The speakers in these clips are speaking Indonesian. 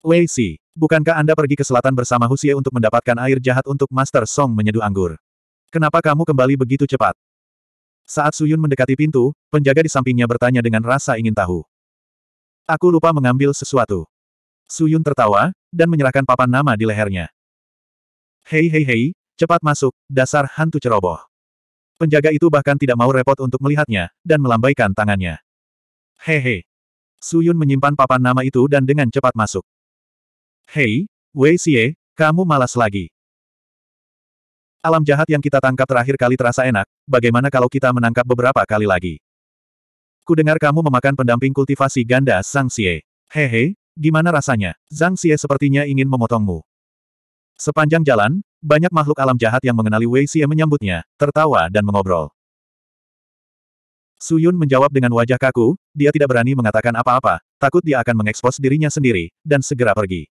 Wei Si, bukankah Anda pergi ke selatan bersama Husie untuk mendapatkan air jahat untuk Master Song menyeduh anggur? Kenapa kamu kembali begitu cepat? Saat Suyun mendekati pintu, penjaga di sampingnya bertanya dengan rasa ingin tahu. Aku lupa mengambil sesuatu. Suyun tertawa, dan menyerahkan papan nama di lehernya. Hei hei hei, cepat masuk, dasar hantu ceroboh. Penjaga itu bahkan tidak mau repot untuk melihatnya, dan melambaikan tangannya. Hei hei. Suyun menyimpan papan nama itu dan dengan cepat masuk. Hei, Wei Xie, kamu malas lagi. Alam jahat yang kita tangkap terakhir kali terasa enak, bagaimana kalau kita menangkap beberapa kali lagi? Kudengar kamu memakan pendamping kultivasi ganda Zhang Xie. Hehe, gimana rasanya? Zhang Xie sepertinya ingin memotongmu. Sepanjang jalan, banyak makhluk alam jahat yang mengenali Wei Xie menyambutnya, tertawa dan mengobrol. Su Yun menjawab dengan wajah kaku, dia tidak berani mengatakan apa-apa, takut dia akan mengekspos dirinya sendiri, dan segera pergi.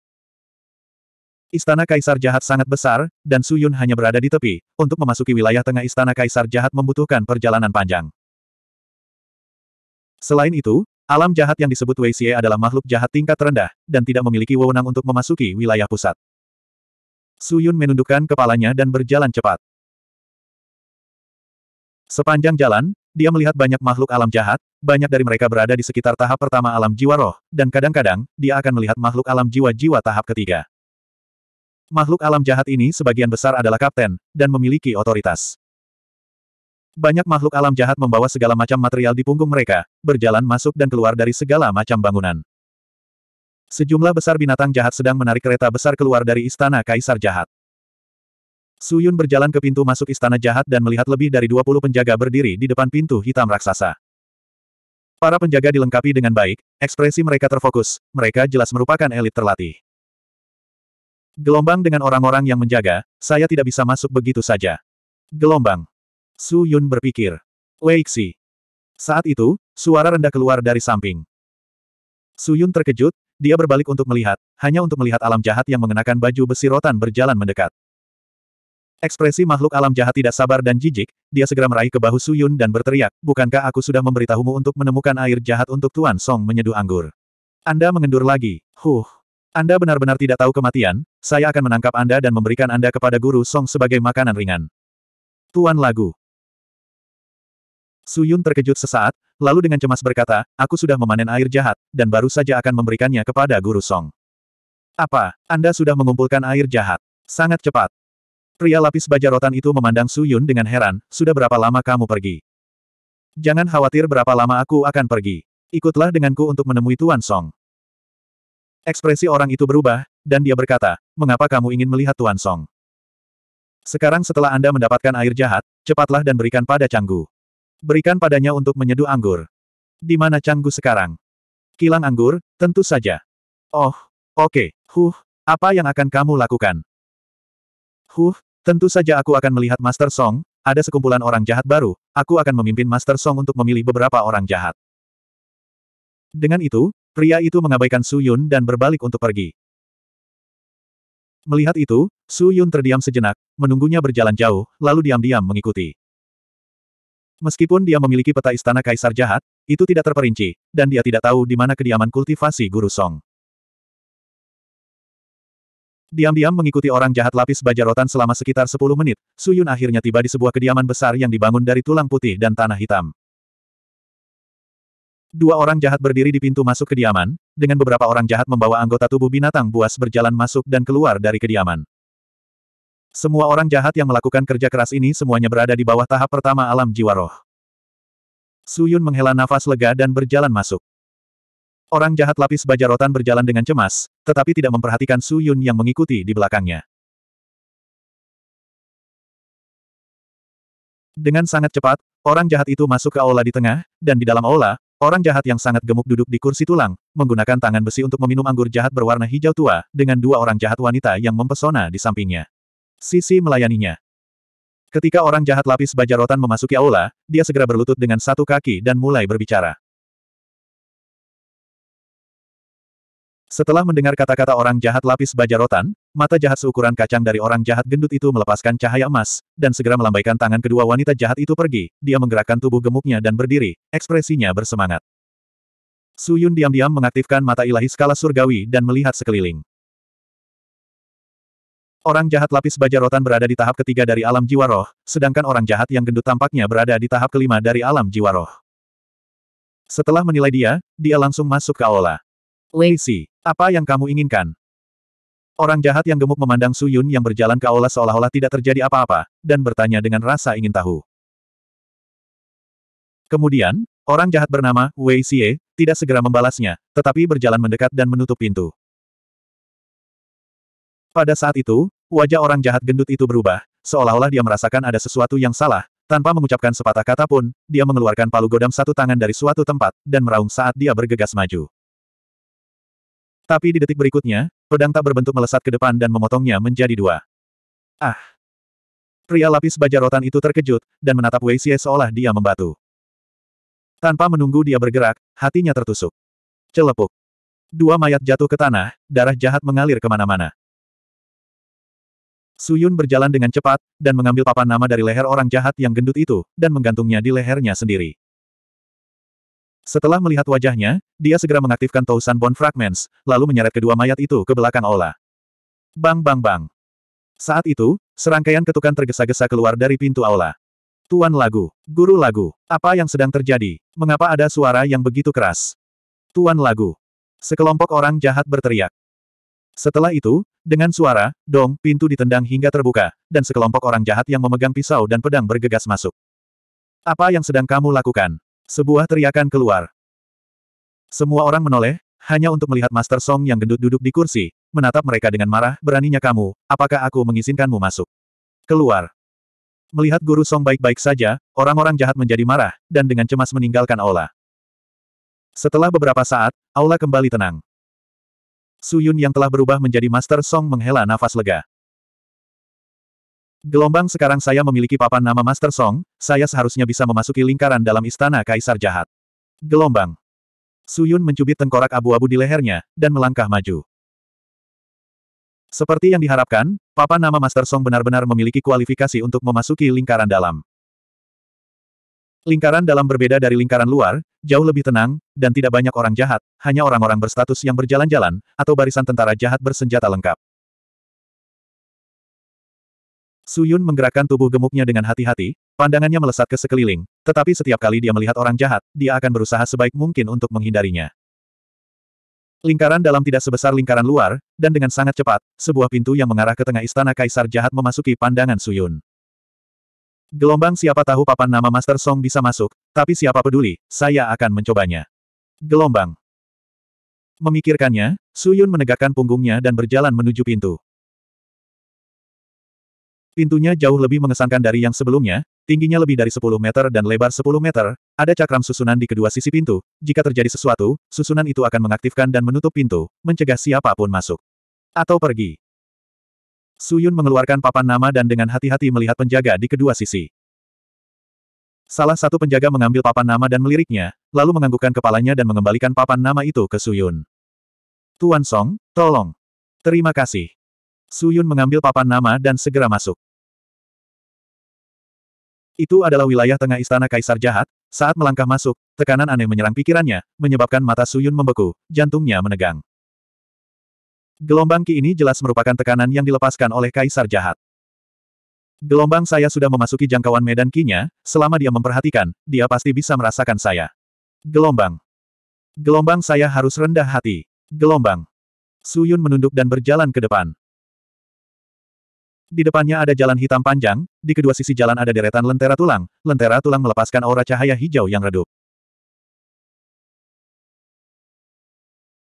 Istana Kaisar Jahat sangat besar, dan Suyun hanya berada di tepi. Untuk memasuki wilayah tengah Istana Kaisar Jahat membutuhkan perjalanan panjang. Selain itu, alam jahat yang disebut Wei Xie adalah makhluk jahat tingkat rendah, dan tidak memiliki wewenang untuk memasuki wilayah pusat. Suyun menundukkan kepalanya dan berjalan cepat. Sepanjang jalan, dia melihat banyak makhluk alam jahat, banyak dari mereka berada di sekitar tahap pertama alam jiwa roh, dan kadang-kadang, dia akan melihat makhluk alam jiwa-jiwa tahap ketiga. Makhluk alam jahat ini sebagian besar adalah kapten, dan memiliki otoritas. Banyak makhluk alam jahat membawa segala macam material di punggung mereka, berjalan masuk dan keluar dari segala macam bangunan. Sejumlah besar binatang jahat sedang menarik kereta besar keluar dari istana kaisar jahat. Suyun berjalan ke pintu masuk istana jahat dan melihat lebih dari 20 penjaga berdiri di depan pintu hitam raksasa. Para penjaga dilengkapi dengan baik, ekspresi mereka terfokus, mereka jelas merupakan elit terlatih. Gelombang dengan orang-orang yang menjaga, saya tidak bisa masuk begitu saja. Gelombang. Su Yun berpikir. Weixi. Saat itu, suara rendah keluar dari samping. Su Yun terkejut, dia berbalik untuk melihat, hanya untuk melihat alam jahat yang mengenakan baju besi rotan berjalan mendekat. Ekspresi makhluk alam jahat tidak sabar dan jijik, dia segera meraih ke bahu Su Yun dan berteriak, Bukankah aku sudah memberitahumu untuk menemukan air jahat untuk Tuan Song menyeduh anggur? Anda mengendur lagi. Huh. Anda benar-benar tidak tahu kematian, saya akan menangkap Anda dan memberikan Anda kepada Guru Song sebagai makanan ringan. Tuan Lagu. Suyun terkejut sesaat, lalu dengan cemas berkata, aku sudah memanen air jahat, dan baru saja akan memberikannya kepada Guru Song. Apa, Anda sudah mengumpulkan air jahat? Sangat cepat. Pria lapis baja rotan itu memandang Suyun dengan heran, sudah berapa lama kamu pergi? Jangan khawatir berapa lama aku akan pergi. Ikutlah denganku untuk menemui Tuan Song. Ekspresi orang itu berubah, dan dia berkata, mengapa kamu ingin melihat Tuan Song? Sekarang setelah Anda mendapatkan air jahat, cepatlah dan berikan pada Canggu. Berikan padanya untuk menyeduh anggur. Di mana Canggu sekarang? Kilang anggur, tentu saja. Oh, oke, okay. huh, apa yang akan kamu lakukan? Huh, tentu saja aku akan melihat Master Song, ada sekumpulan orang jahat baru, aku akan memimpin Master Song untuk memilih beberapa orang jahat. Dengan itu, Pria itu mengabaikan Su Yun dan berbalik untuk pergi. Melihat itu, Su Yun terdiam sejenak, menunggunya berjalan jauh, lalu diam-diam mengikuti. Meskipun dia memiliki peta istana kaisar jahat, itu tidak terperinci, dan dia tidak tahu di mana kediaman kultivasi guru Song. Diam-diam mengikuti orang jahat lapis baja rotan selama sekitar 10 menit, Su Yun akhirnya tiba di sebuah kediaman besar yang dibangun dari tulang putih dan tanah hitam. Dua orang jahat berdiri di pintu masuk kediaman, dengan beberapa orang jahat membawa anggota tubuh binatang buas berjalan masuk dan keluar dari kediaman. Semua orang jahat yang melakukan kerja keras ini semuanya berada di bawah tahap pertama alam jiwa roh. Suyun menghela nafas lega dan berjalan masuk. Orang jahat lapis baja rotan berjalan dengan cemas, tetapi tidak memperhatikan Suyun yang mengikuti di belakangnya. Dengan sangat cepat, orang jahat itu masuk ke aula di tengah, dan di dalam aula, Orang jahat yang sangat gemuk duduk di kursi tulang, menggunakan tangan besi untuk meminum anggur jahat berwarna hijau tua, dengan dua orang jahat wanita yang mempesona di sampingnya. Sisi melayaninya. Ketika orang jahat lapis baja rotan memasuki aula, dia segera berlutut dengan satu kaki dan mulai berbicara. Setelah mendengar kata-kata orang jahat lapis baja rotan, mata jahat seukuran kacang dari orang jahat gendut itu melepaskan cahaya emas, dan segera melambaikan tangan kedua wanita jahat itu pergi, dia menggerakkan tubuh gemuknya dan berdiri, ekspresinya bersemangat. Su Yun diam-diam mengaktifkan mata ilahi skala surgawi dan melihat sekeliling. Orang jahat lapis baja rotan berada di tahap ketiga dari alam jiwa roh, sedangkan orang jahat yang gendut tampaknya berada di tahap kelima dari alam jiwa roh. Setelah menilai dia, dia langsung masuk ke aula. Lacey, apa yang kamu inginkan? Orang jahat yang gemuk memandang Su Yun yang berjalan ke aula seolah-olah tidak terjadi apa-apa, dan bertanya dengan rasa ingin tahu. Kemudian, orang jahat bernama Wei Xie tidak segera membalasnya, tetapi berjalan mendekat dan menutup pintu. Pada saat itu, wajah orang jahat gendut itu berubah, seolah-olah dia merasakan ada sesuatu yang salah, tanpa mengucapkan sepatah kata pun, dia mengeluarkan palu godam satu tangan dari suatu tempat, dan meraung saat dia bergegas maju. Tapi di detik berikutnya, pedang tak berbentuk melesat ke depan dan memotongnya menjadi dua. Ah! Pria lapis baja rotan itu terkejut, dan menatap Wei Xie seolah dia membatu. Tanpa menunggu dia bergerak, hatinya tertusuk. Celepuk. Dua mayat jatuh ke tanah, darah jahat mengalir kemana-mana. Suyun berjalan dengan cepat, dan mengambil papan nama dari leher orang jahat yang gendut itu, dan menggantungnya di lehernya sendiri. Setelah melihat wajahnya, dia segera mengaktifkan Tausan Bond Fragments, lalu menyeret kedua mayat itu ke belakang Ola. Bang bang bang. Saat itu, serangkaian ketukan tergesa-gesa keluar dari pintu aula. Tuan Lagu, Guru Lagu, apa yang sedang terjadi? Mengapa ada suara yang begitu keras? Tuan Lagu. Sekelompok orang jahat berteriak. Setelah itu, dengan suara, dong, pintu ditendang hingga terbuka, dan sekelompok orang jahat yang memegang pisau dan pedang bergegas masuk. Apa yang sedang kamu lakukan? Sebuah teriakan keluar. Semua orang menoleh, hanya untuk melihat Master Song yang gendut duduk di kursi, menatap mereka dengan marah, beraninya kamu, apakah aku mengizinkanmu masuk? Keluar. Melihat guru Song baik-baik saja, orang-orang jahat menjadi marah, dan dengan cemas meninggalkan aula. Setelah beberapa saat, aula kembali tenang. Suyun yang telah berubah menjadi Master Song menghela nafas lega. Gelombang sekarang saya memiliki papan nama Master Song, saya seharusnya bisa memasuki lingkaran dalam istana Kaisar Jahat. Gelombang. Suyun mencubit tengkorak abu-abu di lehernya, dan melangkah maju. Seperti yang diharapkan, papan nama Master Song benar-benar memiliki kualifikasi untuk memasuki lingkaran dalam. Lingkaran dalam berbeda dari lingkaran luar, jauh lebih tenang, dan tidak banyak orang jahat, hanya orang-orang berstatus yang berjalan-jalan, atau barisan tentara jahat bersenjata lengkap. Su Yun menggerakkan tubuh gemuknya dengan hati-hati, pandangannya melesat ke sekeliling, tetapi setiap kali dia melihat orang jahat, dia akan berusaha sebaik mungkin untuk menghindarinya. Lingkaran dalam tidak sebesar lingkaran luar, dan dengan sangat cepat, sebuah pintu yang mengarah ke tengah istana kaisar jahat memasuki pandangan Su Yun. Gelombang siapa tahu papan nama Master Song bisa masuk, tapi siapa peduli, saya akan mencobanya. Gelombang. Memikirkannya, Su Yun menegakkan punggungnya dan berjalan menuju pintu. Pintunya jauh lebih mengesankan dari yang sebelumnya, tingginya lebih dari 10 meter dan lebar 10 meter, ada cakram susunan di kedua sisi pintu. Jika terjadi sesuatu, susunan itu akan mengaktifkan dan menutup pintu, mencegah siapapun masuk. Atau pergi. Suyun mengeluarkan papan nama dan dengan hati-hati melihat penjaga di kedua sisi. Salah satu penjaga mengambil papan nama dan meliriknya, lalu menganggukkan kepalanya dan mengembalikan papan nama itu ke Suyun. Tuan Song, tolong. Terima kasih. Suyun mengambil papan nama dan segera masuk. Itu adalah wilayah tengah istana Kaisar Jahat, saat melangkah masuk, tekanan aneh menyerang pikirannya, menyebabkan mata Suyun membeku, jantungnya menegang. Gelombang Ki ini jelas merupakan tekanan yang dilepaskan oleh Kaisar Jahat. Gelombang saya sudah memasuki jangkauan medan Ki-nya, selama dia memperhatikan, dia pasti bisa merasakan saya. Gelombang. Gelombang saya harus rendah hati. Gelombang. Suyun menunduk dan berjalan ke depan. Di depannya ada jalan hitam panjang, di kedua sisi jalan ada deretan lentera tulang, lentera tulang melepaskan aura cahaya hijau yang redup.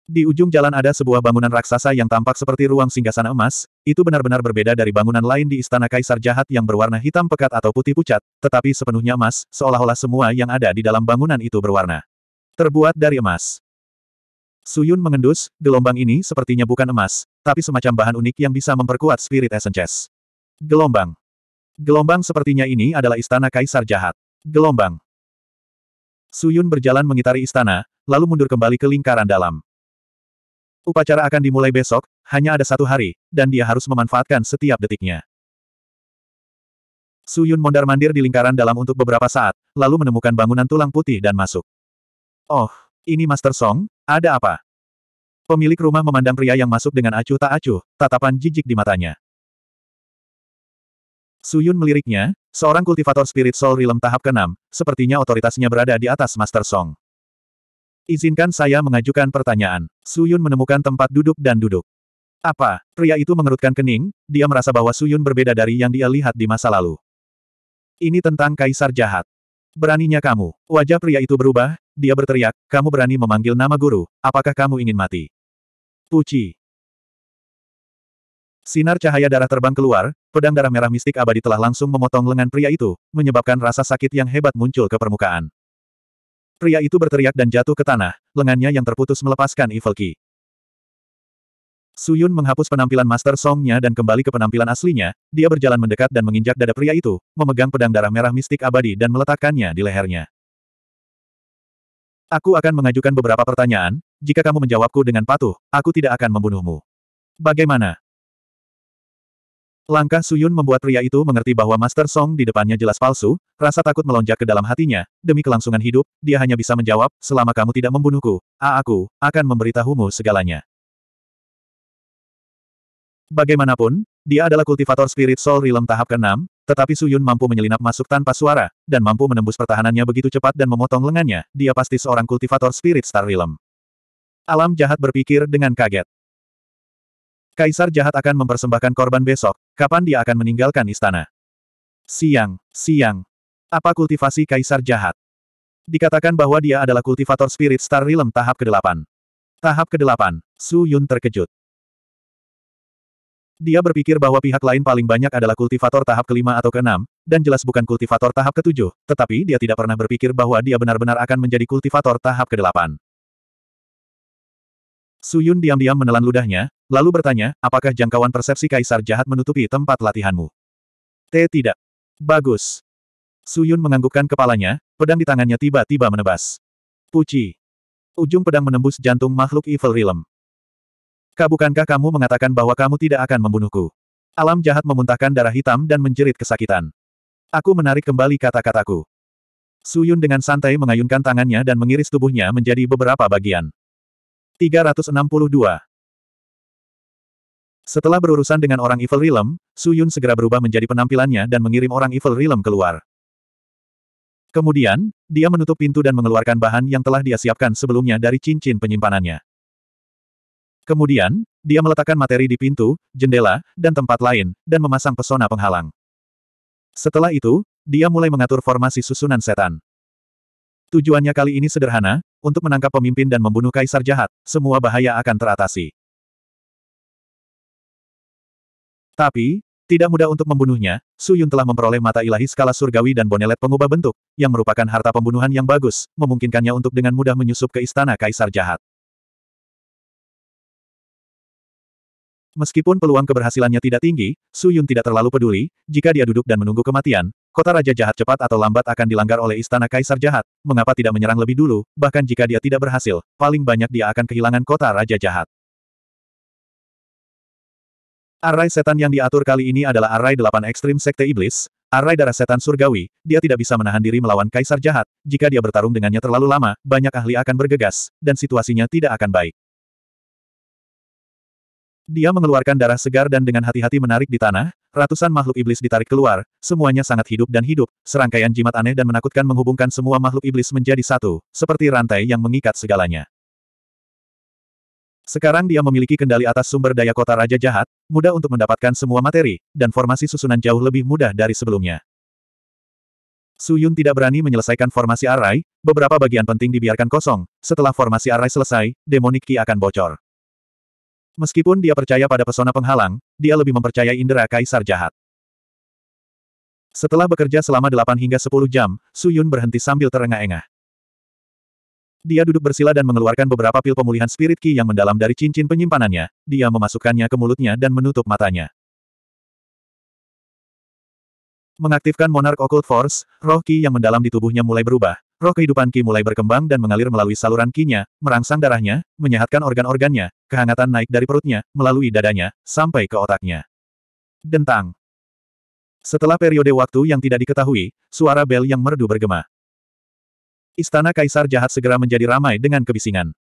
Di ujung jalan ada sebuah bangunan raksasa yang tampak seperti ruang singgasana emas, itu benar-benar berbeda dari bangunan lain di Istana Kaisar Jahat yang berwarna hitam pekat atau putih pucat, tetapi sepenuhnya emas, seolah-olah semua yang ada di dalam bangunan itu berwarna. Terbuat dari emas. Suyun mengendus, gelombang ini sepertinya bukan emas, tapi semacam bahan unik yang bisa memperkuat spirit essences. Gelombang. Gelombang sepertinya ini adalah istana kaisar jahat. Gelombang. Suyun berjalan mengitari istana, lalu mundur kembali ke lingkaran dalam. Upacara akan dimulai besok, hanya ada satu hari, dan dia harus memanfaatkan setiap detiknya. Suyun mondar-mandir di lingkaran dalam untuk beberapa saat, lalu menemukan bangunan tulang putih dan masuk. Oh, ini Master Song, ada apa? Pemilik rumah memandang pria yang masuk dengan acuh tak acuh, tatapan jijik di matanya. Suyun meliriknya, seorang kultivator spirit soul realm tahap ke-6, sepertinya otoritasnya berada di atas Master Song. Izinkan saya mengajukan pertanyaan. Suyun menemukan tempat duduk dan duduk. Apa? Pria itu mengerutkan kening, dia merasa bahwa Suyun berbeda dari yang dia lihat di masa lalu. Ini tentang Kaisar Jahat. Beraninya kamu. Wajah pria itu berubah, dia berteriak, kamu berani memanggil nama guru, apakah kamu ingin mati? Puci. Sinar cahaya darah terbang keluar, pedang darah merah mistik abadi telah langsung memotong lengan pria itu, menyebabkan rasa sakit yang hebat muncul ke permukaan. Pria itu berteriak dan jatuh ke tanah, lengannya yang terputus melepaskan Evil Key. Suyun menghapus penampilan Master Song-nya dan kembali ke penampilan aslinya, dia berjalan mendekat dan menginjak dada pria itu, memegang pedang darah merah mistik abadi dan meletakkannya di lehernya. Aku akan mengajukan beberapa pertanyaan, jika kamu menjawabku dengan patuh, aku tidak akan membunuhmu. Bagaimana? Langkah Suyun membuat pria itu mengerti bahwa Master Song di depannya jelas palsu, rasa takut melonjak ke dalam hatinya, demi kelangsungan hidup, dia hanya bisa menjawab, selama kamu tidak membunuhku, A aku, akan memberitahumu segalanya. Bagaimanapun, dia adalah kultivator spirit soul realm tahap ke-6, tetapi Suyun mampu menyelinap masuk tanpa suara, dan mampu menembus pertahanannya begitu cepat dan memotong lengannya, dia pasti seorang kultivator spirit star realm. Alam jahat berpikir dengan kaget. Kaisar jahat akan mempersembahkan korban besok, kapan dia akan meninggalkan istana? Siang, siang. Apa kultivasi kaisar jahat? Dikatakan bahwa dia adalah kultivator spirit star realm tahap ke-8. Tahap ke-8, Su Yun terkejut. Dia berpikir bahwa pihak lain paling banyak adalah kultivator tahap kelima atau keenam, dan jelas bukan kultivator tahap ketujuh, tetapi dia tidak pernah berpikir bahwa dia benar-benar akan menjadi kultivator tahap kedelapan. Suyun diam-diam menelan ludahnya, lalu bertanya, apakah jangkauan persepsi kaisar jahat menutupi tempat latihanmu? T tidak. Bagus. Suyun menganggukkan kepalanya, pedang di tangannya tiba-tiba menebas. Puci. Ujung pedang menembus jantung makhluk Evil Realm. Kak bukankah kamu mengatakan bahwa kamu tidak akan membunuhku? Alam jahat memuntahkan darah hitam dan menjerit kesakitan. Aku menarik kembali kata-kataku. Suyun dengan santai mengayunkan tangannya dan mengiris tubuhnya menjadi beberapa bagian. 362. Setelah berurusan dengan orang Evil Realm, Su Yun segera berubah menjadi penampilannya dan mengirim orang Evil Realm keluar. Kemudian, dia menutup pintu dan mengeluarkan bahan yang telah dia siapkan sebelumnya dari cincin penyimpanannya. Kemudian, dia meletakkan materi di pintu, jendela, dan tempat lain, dan memasang pesona penghalang. Setelah itu, dia mulai mengatur formasi susunan setan. Tujuannya kali ini sederhana, untuk menangkap pemimpin dan membunuh kaisar jahat, semua bahaya akan teratasi. Tapi, tidak mudah untuk membunuhnya, Su Yun telah memperoleh mata ilahi skala surgawi dan bonelet pengubah bentuk, yang merupakan harta pembunuhan yang bagus, memungkinkannya untuk dengan mudah menyusup ke istana kaisar jahat. Meskipun peluang keberhasilannya tidak tinggi, Su Yun tidak terlalu peduli, jika dia duduk dan menunggu kematian, kota Raja Jahat cepat atau lambat akan dilanggar oleh Istana Kaisar Jahat, mengapa tidak menyerang lebih dulu, bahkan jika dia tidak berhasil, paling banyak dia akan kehilangan kota Raja Jahat. Arai setan yang diatur kali ini adalah arai delapan ekstrim sekte iblis, arai darah setan surgawi, dia tidak bisa menahan diri melawan Kaisar Jahat, jika dia bertarung dengannya terlalu lama, banyak ahli akan bergegas, dan situasinya tidak akan baik. Dia mengeluarkan darah segar dan dengan hati-hati menarik di tanah, ratusan makhluk iblis ditarik keluar, semuanya sangat hidup dan hidup, serangkaian jimat aneh dan menakutkan menghubungkan semua makhluk iblis menjadi satu, seperti rantai yang mengikat segalanya. Sekarang dia memiliki kendali atas sumber daya kota Raja Jahat, mudah untuk mendapatkan semua materi, dan formasi susunan jauh lebih mudah dari sebelumnya. Su Yun tidak berani menyelesaikan formasi Arai, beberapa bagian penting dibiarkan kosong, setelah formasi Arai selesai, demonik Ki akan bocor. Meskipun dia percaya pada pesona penghalang, dia lebih mempercayai indera kaisar jahat. Setelah bekerja selama 8 hingga 10 jam, Yun berhenti sambil terengah-engah. Dia duduk bersila dan mengeluarkan beberapa pil pemulihan spirit ki yang mendalam dari cincin penyimpanannya, dia memasukkannya ke mulutnya dan menutup matanya. Mengaktifkan Monarch Occult Force, roh ki yang mendalam di tubuhnya mulai berubah, Roh kehidupan Ki mulai berkembang dan mengalir melalui saluran Ki-nya, merangsang darahnya, menyehatkan organ-organnya, kehangatan naik dari perutnya, melalui dadanya, sampai ke otaknya. Dentang. Setelah periode waktu yang tidak diketahui, suara bel yang merdu bergema. Istana Kaisar Jahat segera menjadi ramai dengan kebisingan.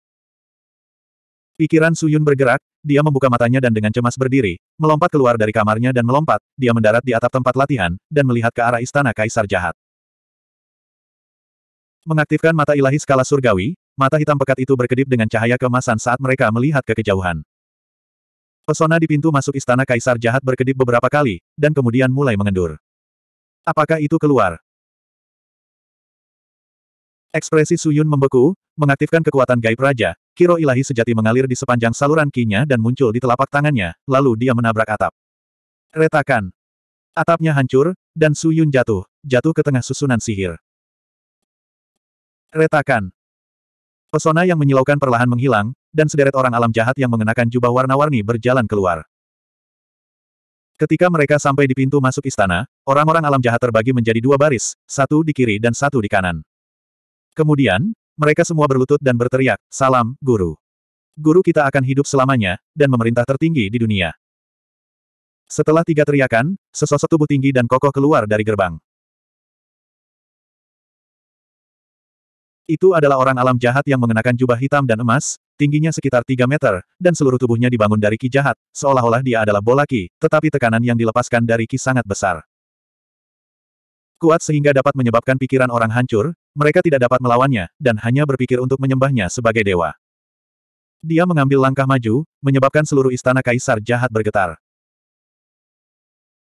Pikiran Suyun bergerak, dia membuka matanya dan dengan cemas berdiri, melompat keluar dari kamarnya dan melompat, dia mendarat di atap tempat latihan, dan melihat ke arah istana kaisar jahat. Mengaktifkan mata ilahi skala surgawi, mata hitam pekat itu berkedip dengan cahaya kemasan saat mereka melihat ke kejauhan. Pesona di pintu masuk istana kaisar jahat berkedip beberapa kali, dan kemudian mulai mengendur. Apakah itu keluar? Ekspresi Suyun membeku, mengaktifkan kekuatan gaib raja, kiro ilahi sejati mengalir di sepanjang saluran kinya dan muncul di telapak tangannya, lalu dia menabrak atap. Retakan. Atapnya hancur, dan Suyun jatuh, jatuh ke tengah susunan sihir. Retakan. Pesona yang menyilaukan perlahan menghilang, dan sederet orang alam jahat yang mengenakan jubah warna-warni berjalan keluar. Ketika mereka sampai di pintu masuk istana, orang-orang alam jahat terbagi menjadi dua baris, satu di kiri dan satu di kanan. Kemudian, mereka semua berlutut dan berteriak, Salam, Guru. Guru kita akan hidup selamanya, dan memerintah tertinggi di dunia. Setelah tiga teriakan, sesosok tubuh tinggi dan kokoh keluar dari gerbang. Itu adalah orang alam jahat yang mengenakan jubah hitam dan emas, tingginya sekitar 3 meter, dan seluruh tubuhnya dibangun dari ki jahat, seolah-olah dia adalah bola ki, tetapi tekanan yang dilepaskan dari ki sangat besar. Kuat sehingga dapat menyebabkan pikiran orang hancur, mereka tidak dapat melawannya, dan hanya berpikir untuk menyembahnya sebagai dewa. Dia mengambil langkah maju, menyebabkan seluruh istana kaisar jahat bergetar.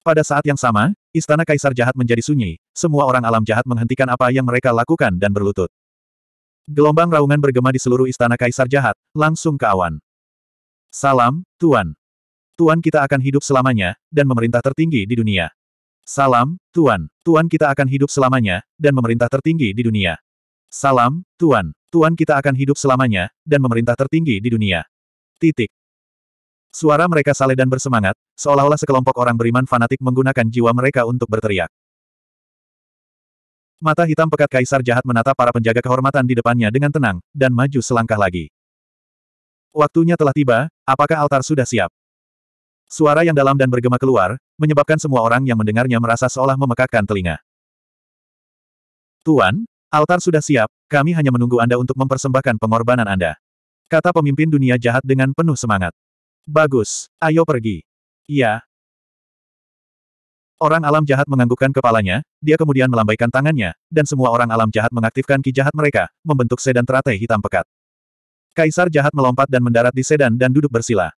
Pada saat yang sama, istana kaisar jahat menjadi sunyi, semua orang alam jahat menghentikan apa yang mereka lakukan dan berlutut. Gelombang raungan bergema di seluruh istana kaisar jahat, langsung ke awan. Salam, Tuan. Tuan kita akan hidup selamanya, dan memerintah tertinggi di dunia. Salam, Tuan. Tuan kita akan hidup selamanya, dan memerintah tertinggi di dunia. Salam, Tuan. Tuan kita akan hidup selamanya, dan memerintah tertinggi di dunia. Titik. Suara mereka saleh dan bersemangat, seolah-olah sekelompok orang beriman fanatik menggunakan jiwa mereka untuk berteriak. Mata hitam pekat kaisar jahat menatap para penjaga kehormatan di depannya dengan tenang, dan maju selangkah lagi. Waktunya telah tiba, apakah altar sudah siap? Suara yang dalam dan bergema keluar, menyebabkan semua orang yang mendengarnya merasa seolah memekakkan telinga. Tuan, altar sudah siap, kami hanya menunggu Anda untuk mempersembahkan pengorbanan Anda. Kata pemimpin dunia jahat dengan penuh semangat. Bagus, ayo pergi. Iya, Orang alam jahat menganggukkan kepalanya, dia kemudian melambaikan tangannya, dan semua orang alam jahat mengaktifkan ki jahat mereka, membentuk sedan teratai hitam pekat. Kaisar jahat melompat dan mendarat di sedan dan duduk bersila.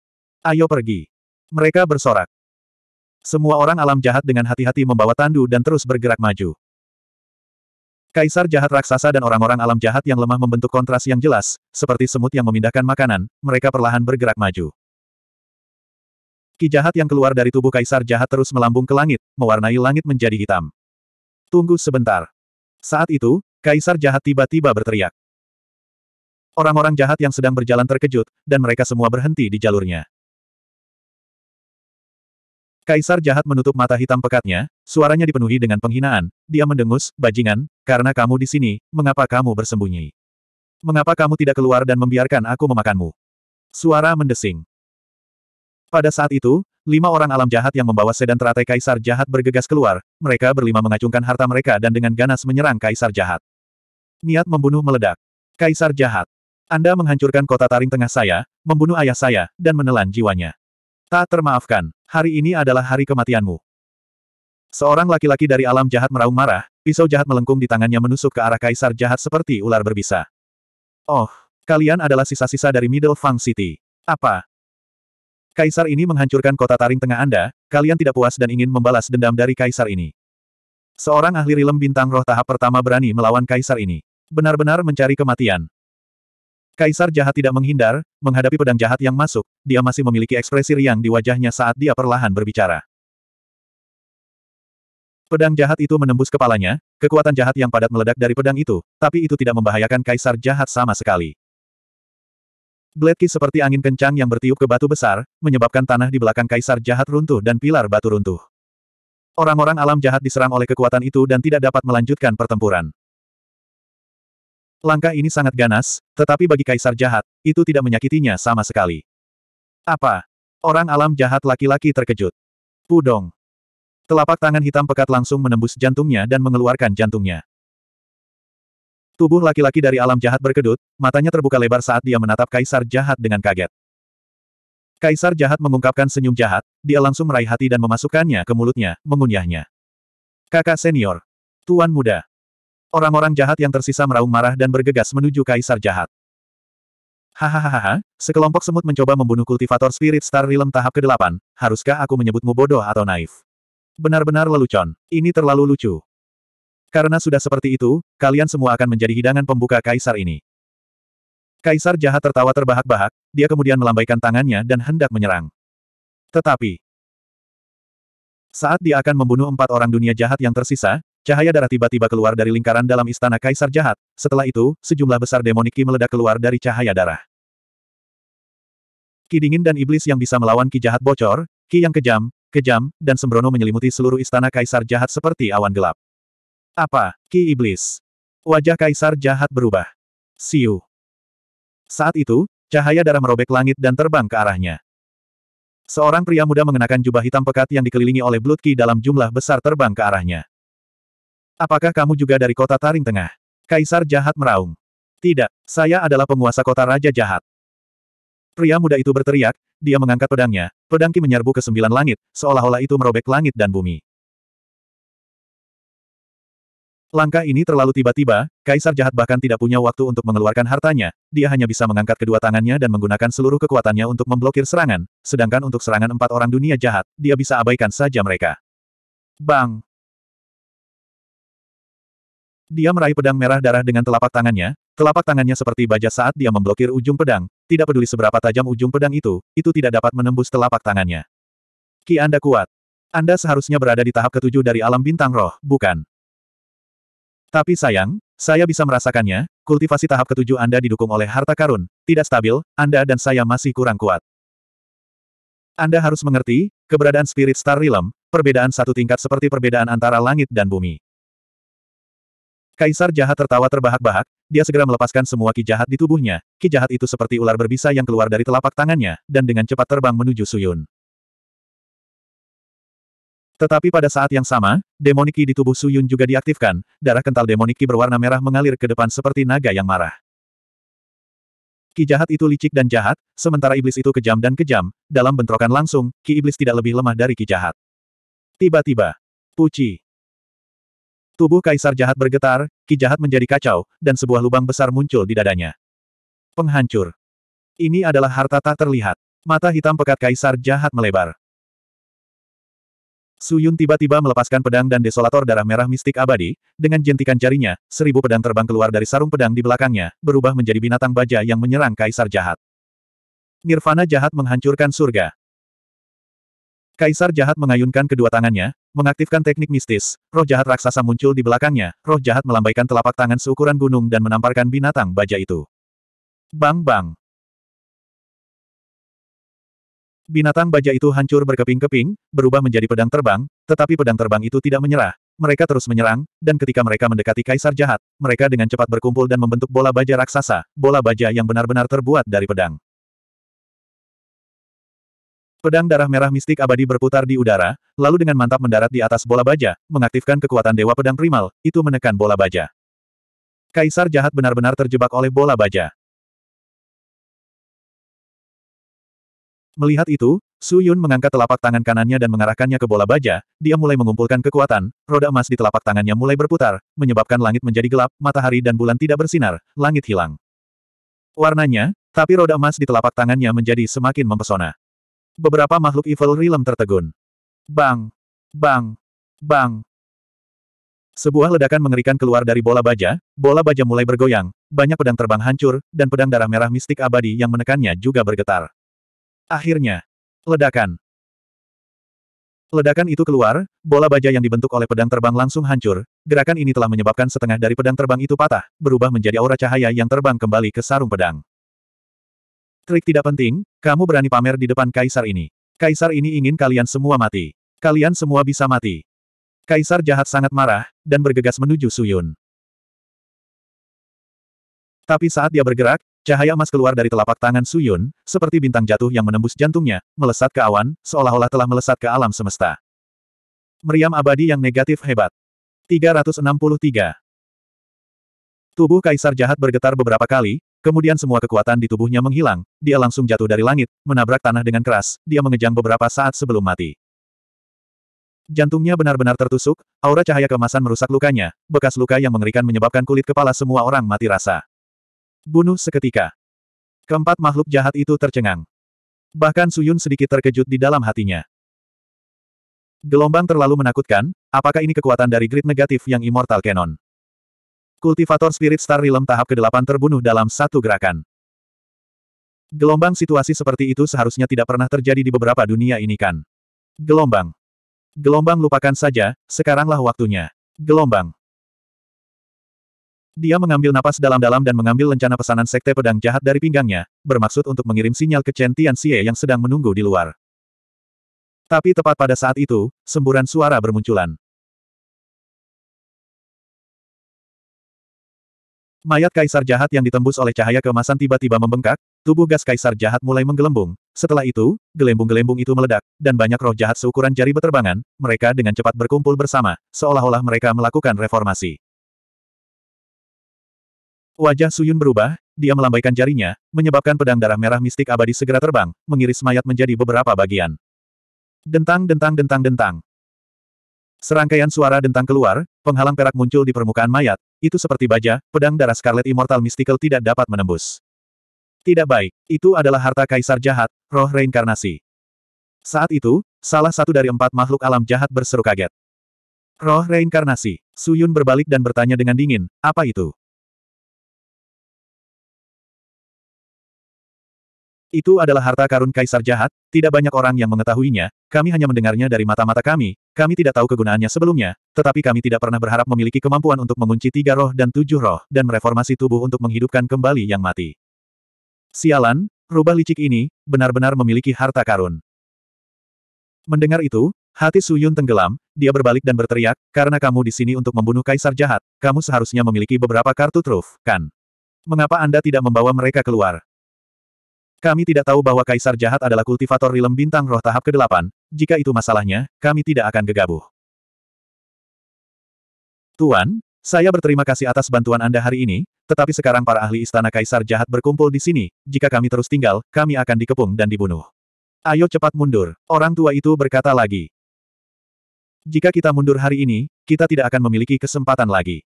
Ayo pergi. Mereka bersorak. Semua orang alam jahat dengan hati-hati membawa tandu dan terus bergerak maju. Kaisar jahat raksasa dan orang-orang alam jahat yang lemah membentuk kontras yang jelas, seperti semut yang memindahkan makanan, mereka perlahan bergerak maju. Ki jahat yang keluar dari tubuh kaisar jahat terus melambung ke langit, mewarnai langit menjadi hitam. Tunggu sebentar. Saat itu, Kaisar jahat tiba-tiba berteriak. Orang-orang jahat yang sedang berjalan terkejut, dan mereka semua berhenti di jalurnya. Kaisar jahat menutup mata hitam pekatnya, suaranya dipenuhi dengan penghinaan, dia mendengus, bajingan, karena kamu di sini, mengapa kamu bersembunyi? Mengapa kamu tidak keluar dan membiarkan aku memakanmu? Suara mendesing. Pada saat itu, lima orang alam jahat yang membawa sedan teratai kaisar jahat bergegas keluar, mereka berlima mengacungkan harta mereka dan dengan ganas menyerang kaisar jahat. Niat membunuh meledak. Kaisar jahat. Anda menghancurkan kota taring tengah saya, membunuh ayah saya, dan menelan jiwanya. Tak termaafkan, hari ini adalah hari kematianmu. Seorang laki-laki dari alam jahat meraung marah, pisau jahat melengkung di tangannya menusuk ke arah kaisar jahat seperti ular berbisa. Oh, kalian adalah sisa-sisa dari Middle Fang City. Apa, Kaisar ini menghancurkan kota taring tengah Anda, kalian tidak puas dan ingin membalas dendam dari kaisar ini. Seorang ahli rilem bintang roh tahap pertama berani melawan kaisar ini. Benar-benar mencari kematian. Kaisar jahat tidak menghindar, menghadapi pedang jahat yang masuk, dia masih memiliki ekspresi riang di wajahnya saat dia perlahan berbicara. Pedang jahat itu menembus kepalanya, kekuatan jahat yang padat meledak dari pedang itu, tapi itu tidak membahayakan kaisar jahat sama sekali. Bledki seperti angin kencang yang bertiup ke batu besar, menyebabkan tanah di belakang kaisar jahat runtuh dan pilar batu runtuh. Orang-orang alam jahat diserang oleh kekuatan itu dan tidak dapat melanjutkan pertempuran. Langkah ini sangat ganas, tetapi bagi kaisar jahat, itu tidak menyakitinya sama sekali. Apa? Orang alam jahat laki-laki terkejut. Pudong. Telapak tangan hitam pekat langsung menembus jantungnya dan mengeluarkan jantungnya. Tubuh laki-laki dari alam jahat berkedut, matanya terbuka lebar saat dia menatap kaisar jahat dengan kaget. Kaisar jahat mengungkapkan senyum jahat, dia langsung meraih hati dan memasukkannya ke mulutnya, mengunyahnya. Kakak senior. Tuan muda. Orang-orang jahat yang tersisa meraung marah dan bergegas menuju kaisar jahat. Hahaha, sekelompok semut mencoba membunuh kultivator Spirit Star Realm tahap ke-8, haruskah aku menyebutmu bodoh atau naif? Benar-benar lelucon, ini terlalu lucu. Karena sudah seperti itu, kalian semua akan menjadi hidangan pembuka kaisar ini. Kaisar jahat tertawa terbahak-bahak, dia kemudian melambaikan tangannya dan hendak menyerang. Tetapi, saat dia akan membunuh empat orang dunia jahat yang tersisa, cahaya darah tiba-tiba keluar dari lingkaran dalam istana kaisar jahat, setelah itu, sejumlah besar demoniki meledak keluar dari cahaya darah. Ki dingin dan iblis yang bisa melawan ki jahat bocor, ki yang kejam, kejam, dan sembrono menyelimuti seluruh istana kaisar jahat seperti awan gelap. Apa? Ki Iblis. Wajah Kaisar jahat berubah. Siu. Saat itu, cahaya darah merobek langit dan terbang ke arahnya. Seorang pria muda mengenakan jubah hitam pekat yang dikelilingi oleh Blood Ki dalam jumlah besar terbang ke arahnya. Apakah kamu juga dari kota Taring Tengah? Kaisar jahat meraung. Tidak, saya adalah penguasa kota Raja Jahat. Pria muda itu berteriak, dia mengangkat pedangnya, pedang Ki menyerbu ke sembilan langit, seolah-olah itu merobek langit dan bumi. Langkah ini terlalu tiba-tiba, Kaisar jahat bahkan tidak punya waktu untuk mengeluarkan hartanya, dia hanya bisa mengangkat kedua tangannya dan menggunakan seluruh kekuatannya untuk memblokir serangan, sedangkan untuk serangan empat orang dunia jahat, dia bisa abaikan saja mereka. Bang! Dia meraih pedang merah darah dengan telapak tangannya, telapak tangannya seperti baja saat dia memblokir ujung pedang, tidak peduli seberapa tajam ujung pedang itu, itu tidak dapat menembus telapak tangannya. Ki Anda kuat. Anda seharusnya berada di tahap ketujuh dari alam bintang roh, bukan? Tapi sayang, saya bisa merasakannya, kultivasi tahap ketujuh Anda didukung oleh harta karun, tidak stabil, Anda dan saya masih kurang kuat. Anda harus mengerti, keberadaan Spirit Star Realm, perbedaan satu tingkat seperti perbedaan antara langit dan bumi. Kaisar jahat tertawa terbahak-bahak, dia segera melepaskan semua ki jahat di tubuhnya, ki jahat itu seperti ular berbisa yang keluar dari telapak tangannya, dan dengan cepat terbang menuju Suyun. Tetapi pada saat yang sama, demoniki di tubuh Su Yun juga diaktifkan, darah kental demoniki berwarna merah mengalir ke depan seperti naga yang marah. Ki jahat itu licik dan jahat, sementara iblis itu kejam dan kejam, dalam bentrokan langsung, ki iblis tidak lebih lemah dari ki jahat. Tiba-tiba, puci. Tubuh kaisar jahat bergetar, ki jahat menjadi kacau, dan sebuah lubang besar muncul di dadanya. Penghancur. Ini adalah harta tak terlihat. Mata hitam pekat kaisar jahat melebar. Suyun tiba-tiba melepaskan pedang dan desolator darah merah mistik abadi, dengan jentikan jarinya, seribu pedang terbang keluar dari sarung pedang di belakangnya, berubah menjadi binatang baja yang menyerang kaisar jahat. Nirvana jahat menghancurkan surga. Kaisar jahat mengayunkan kedua tangannya, mengaktifkan teknik mistis, roh jahat raksasa muncul di belakangnya, roh jahat melambaikan telapak tangan seukuran gunung dan menamparkan binatang baja itu. Bang bang! Binatang baja itu hancur berkeping-keping, berubah menjadi pedang terbang, tetapi pedang terbang itu tidak menyerah. Mereka terus menyerang, dan ketika mereka mendekati kaisar jahat, mereka dengan cepat berkumpul dan membentuk bola baja raksasa, bola baja yang benar-benar terbuat dari pedang. Pedang darah merah mistik abadi berputar di udara, lalu dengan mantap mendarat di atas bola baja, mengaktifkan kekuatan dewa pedang primal, itu menekan bola baja. Kaisar jahat benar-benar terjebak oleh bola baja. Melihat itu, Su Yun mengangkat telapak tangan kanannya dan mengarahkannya ke bola baja, dia mulai mengumpulkan kekuatan, roda emas di telapak tangannya mulai berputar, menyebabkan langit menjadi gelap, matahari dan bulan tidak bersinar, langit hilang. Warnanya, tapi roda emas di telapak tangannya menjadi semakin mempesona. Beberapa makhluk evil realm tertegun. Bang! Bang! Bang! Sebuah ledakan mengerikan keluar dari bola baja, bola baja mulai bergoyang, banyak pedang terbang hancur, dan pedang darah merah mistik abadi yang menekannya juga bergetar. Akhirnya. Ledakan. Ledakan itu keluar, bola baja yang dibentuk oleh pedang terbang langsung hancur. Gerakan ini telah menyebabkan setengah dari pedang terbang itu patah, berubah menjadi aura cahaya yang terbang kembali ke sarung pedang. Trik tidak penting, kamu berani pamer di depan kaisar ini. Kaisar ini ingin kalian semua mati. Kalian semua bisa mati. Kaisar jahat sangat marah, dan bergegas menuju Suyun. Tapi saat dia bergerak, Cahaya emas keluar dari telapak tangan Suyun, seperti bintang jatuh yang menembus jantungnya, melesat ke awan, seolah-olah telah melesat ke alam semesta. Meriam abadi yang negatif hebat. 363. Tubuh Kaisar Jahat bergetar beberapa kali, kemudian semua kekuatan di tubuhnya menghilang, dia langsung jatuh dari langit, menabrak tanah dengan keras, dia mengejang beberapa saat sebelum mati. Jantungnya benar-benar tertusuk, aura cahaya kemasan merusak lukanya, bekas luka yang mengerikan menyebabkan kulit kepala semua orang mati rasa. Bunuh seketika. Keempat makhluk jahat itu tercengang. Bahkan Suyun sedikit terkejut di dalam hatinya. Gelombang terlalu menakutkan, apakah ini kekuatan dari grid negatif yang Immortal Canon? Kultivator Spirit Star Realm tahap ke-8 terbunuh dalam satu gerakan. Gelombang situasi seperti itu seharusnya tidak pernah terjadi di beberapa dunia ini kan. Gelombang. Gelombang lupakan saja, sekaranglah waktunya. Gelombang. Dia mengambil napas dalam-dalam dan mengambil lencana pesanan sekte pedang jahat dari pinggangnya, bermaksud untuk mengirim sinyal ke Chen Tianxie yang sedang menunggu di luar. Tapi tepat pada saat itu, semburan suara bermunculan. Mayat kaisar jahat yang ditembus oleh cahaya kemasan tiba-tiba membengkak, tubuh gas kaisar jahat mulai menggelembung. Setelah itu, gelembung-gelembung itu meledak, dan banyak roh jahat seukuran jari beterbangan, mereka dengan cepat berkumpul bersama, seolah-olah mereka melakukan reformasi. Wajah Suyun berubah, dia melambaikan jarinya, menyebabkan pedang darah merah mistik abadi segera terbang, mengiris mayat menjadi beberapa bagian. Dentang dentang dentang dentang. Serangkaian suara dentang keluar, penghalang perak muncul di permukaan mayat, itu seperti baja, pedang darah Scarlet Immortal Mystical tidak dapat menembus. Tidak baik, itu adalah harta kaisar jahat, roh reinkarnasi. Saat itu, salah satu dari empat makhluk alam jahat berseru kaget. Roh reinkarnasi. Suyun berbalik dan bertanya dengan dingin, apa itu? Itu adalah harta karun kaisar jahat, tidak banyak orang yang mengetahuinya, kami hanya mendengarnya dari mata-mata kami, kami tidak tahu kegunaannya sebelumnya, tetapi kami tidak pernah berharap memiliki kemampuan untuk mengunci tiga roh dan tujuh roh, dan mereformasi tubuh untuk menghidupkan kembali yang mati. Sialan, rubah licik ini, benar-benar memiliki harta karun. Mendengar itu, hati Suyun tenggelam, dia berbalik dan berteriak, karena kamu di sini untuk membunuh kaisar jahat, kamu seharusnya memiliki beberapa kartu truf, kan? Mengapa Anda tidak membawa mereka keluar? Kami tidak tahu bahwa Kaisar Jahat adalah kultivator rilem bintang roh tahap ke-8, jika itu masalahnya, kami tidak akan gegabah. Tuan, saya berterima kasih atas bantuan Anda hari ini, tetapi sekarang para ahli Istana Kaisar Jahat berkumpul di sini, jika kami terus tinggal, kami akan dikepung dan dibunuh. Ayo cepat mundur, orang tua itu berkata lagi. Jika kita mundur hari ini, kita tidak akan memiliki kesempatan lagi.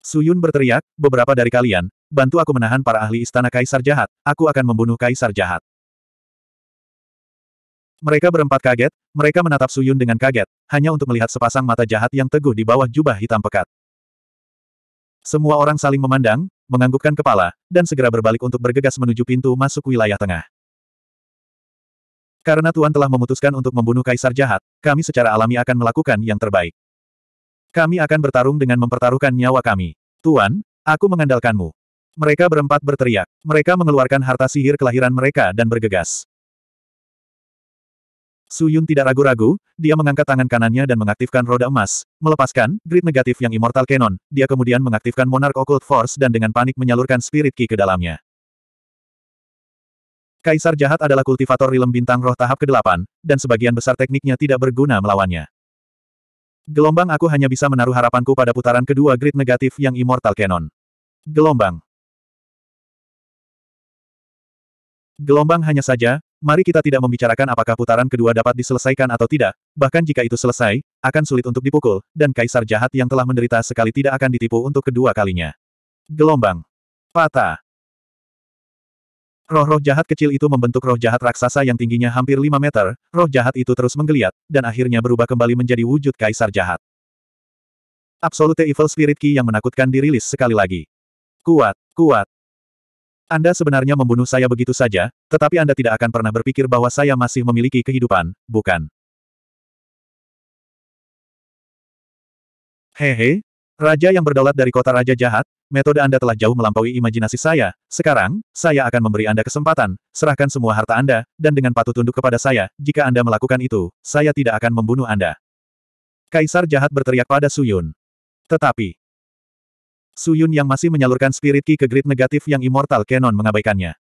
Suyun berteriak, beberapa dari kalian, bantu aku menahan para ahli istana Kaisar jahat, aku akan membunuh Kaisar jahat. Mereka berempat kaget, mereka menatap Suyun dengan kaget, hanya untuk melihat sepasang mata jahat yang teguh di bawah jubah hitam pekat. Semua orang saling memandang, menganggukkan kepala, dan segera berbalik untuk bergegas menuju pintu masuk wilayah tengah. Karena tuan telah memutuskan untuk membunuh kaisar jahat, kami secara alami akan melakukan yang terbaik. Kami akan bertarung dengan mempertaruhkan nyawa kami. Tuan, aku mengandalkanmu. Mereka berempat berteriak. Mereka mengeluarkan harta sihir kelahiran mereka dan bergegas. Su Yun tidak ragu-ragu, dia mengangkat tangan kanannya dan mengaktifkan roda emas, melepaskan grid negatif yang Immortal Cannon, dia kemudian mengaktifkan Monarch Occult Force dan dengan panik menyalurkan Spirit Ki ke dalamnya. Kaisar Jahat adalah kultivator rilem bintang roh tahap ke-8, dan sebagian besar tekniknya tidak berguna melawannya. Gelombang aku hanya bisa menaruh harapanku pada putaran kedua grid negatif yang Immortal Cannon. Gelombang. Gelombang hanya saja, mari kita tidak membicarakan apakah putaran kedua dapat diselesaikan atau tidak, bahkan jika itu selesai, akan sulit untuk dipukul, dan kaisar jahat yang telah menderita sekali tidak akan ditipu untuk kedua kalinya. Gelombang. Patah. Roh-roh jahat kecil itu membentuk roh jahat raksasa yang tingginya hampir 5 meter, roh jahat itu terus menggeliat, dan akhirnya berubah kembali menjadi wujud kaisar jahat. Absolute Evil Spirit Key yang menakutkan dirilis sekali lagi. Kuat, kuat. Anda sebenarnya membunuh saya begitu saja, tetapi Anda tidak akan pernah berpikir bahwa saya masih memiliki kehidupan, bukan? Hehe, Raja yang berdaulat dari kota Raja Jahat, metode Anda telah jauh melampaui imajinasi saya, sekarang, saya akan memberi Anda kesempatan, serahkan semua harta Anda, dan dengan patuh tunduk kepada saya, jika Anda melakukan itu, saya tidak akan membunuh Anda. Kaisar Jahat berteriak pada Suyun. Tetapi, Suyun yang masih menyalurkan spirit ki ke grid negatif yang Immortal Canon mengabaikannya.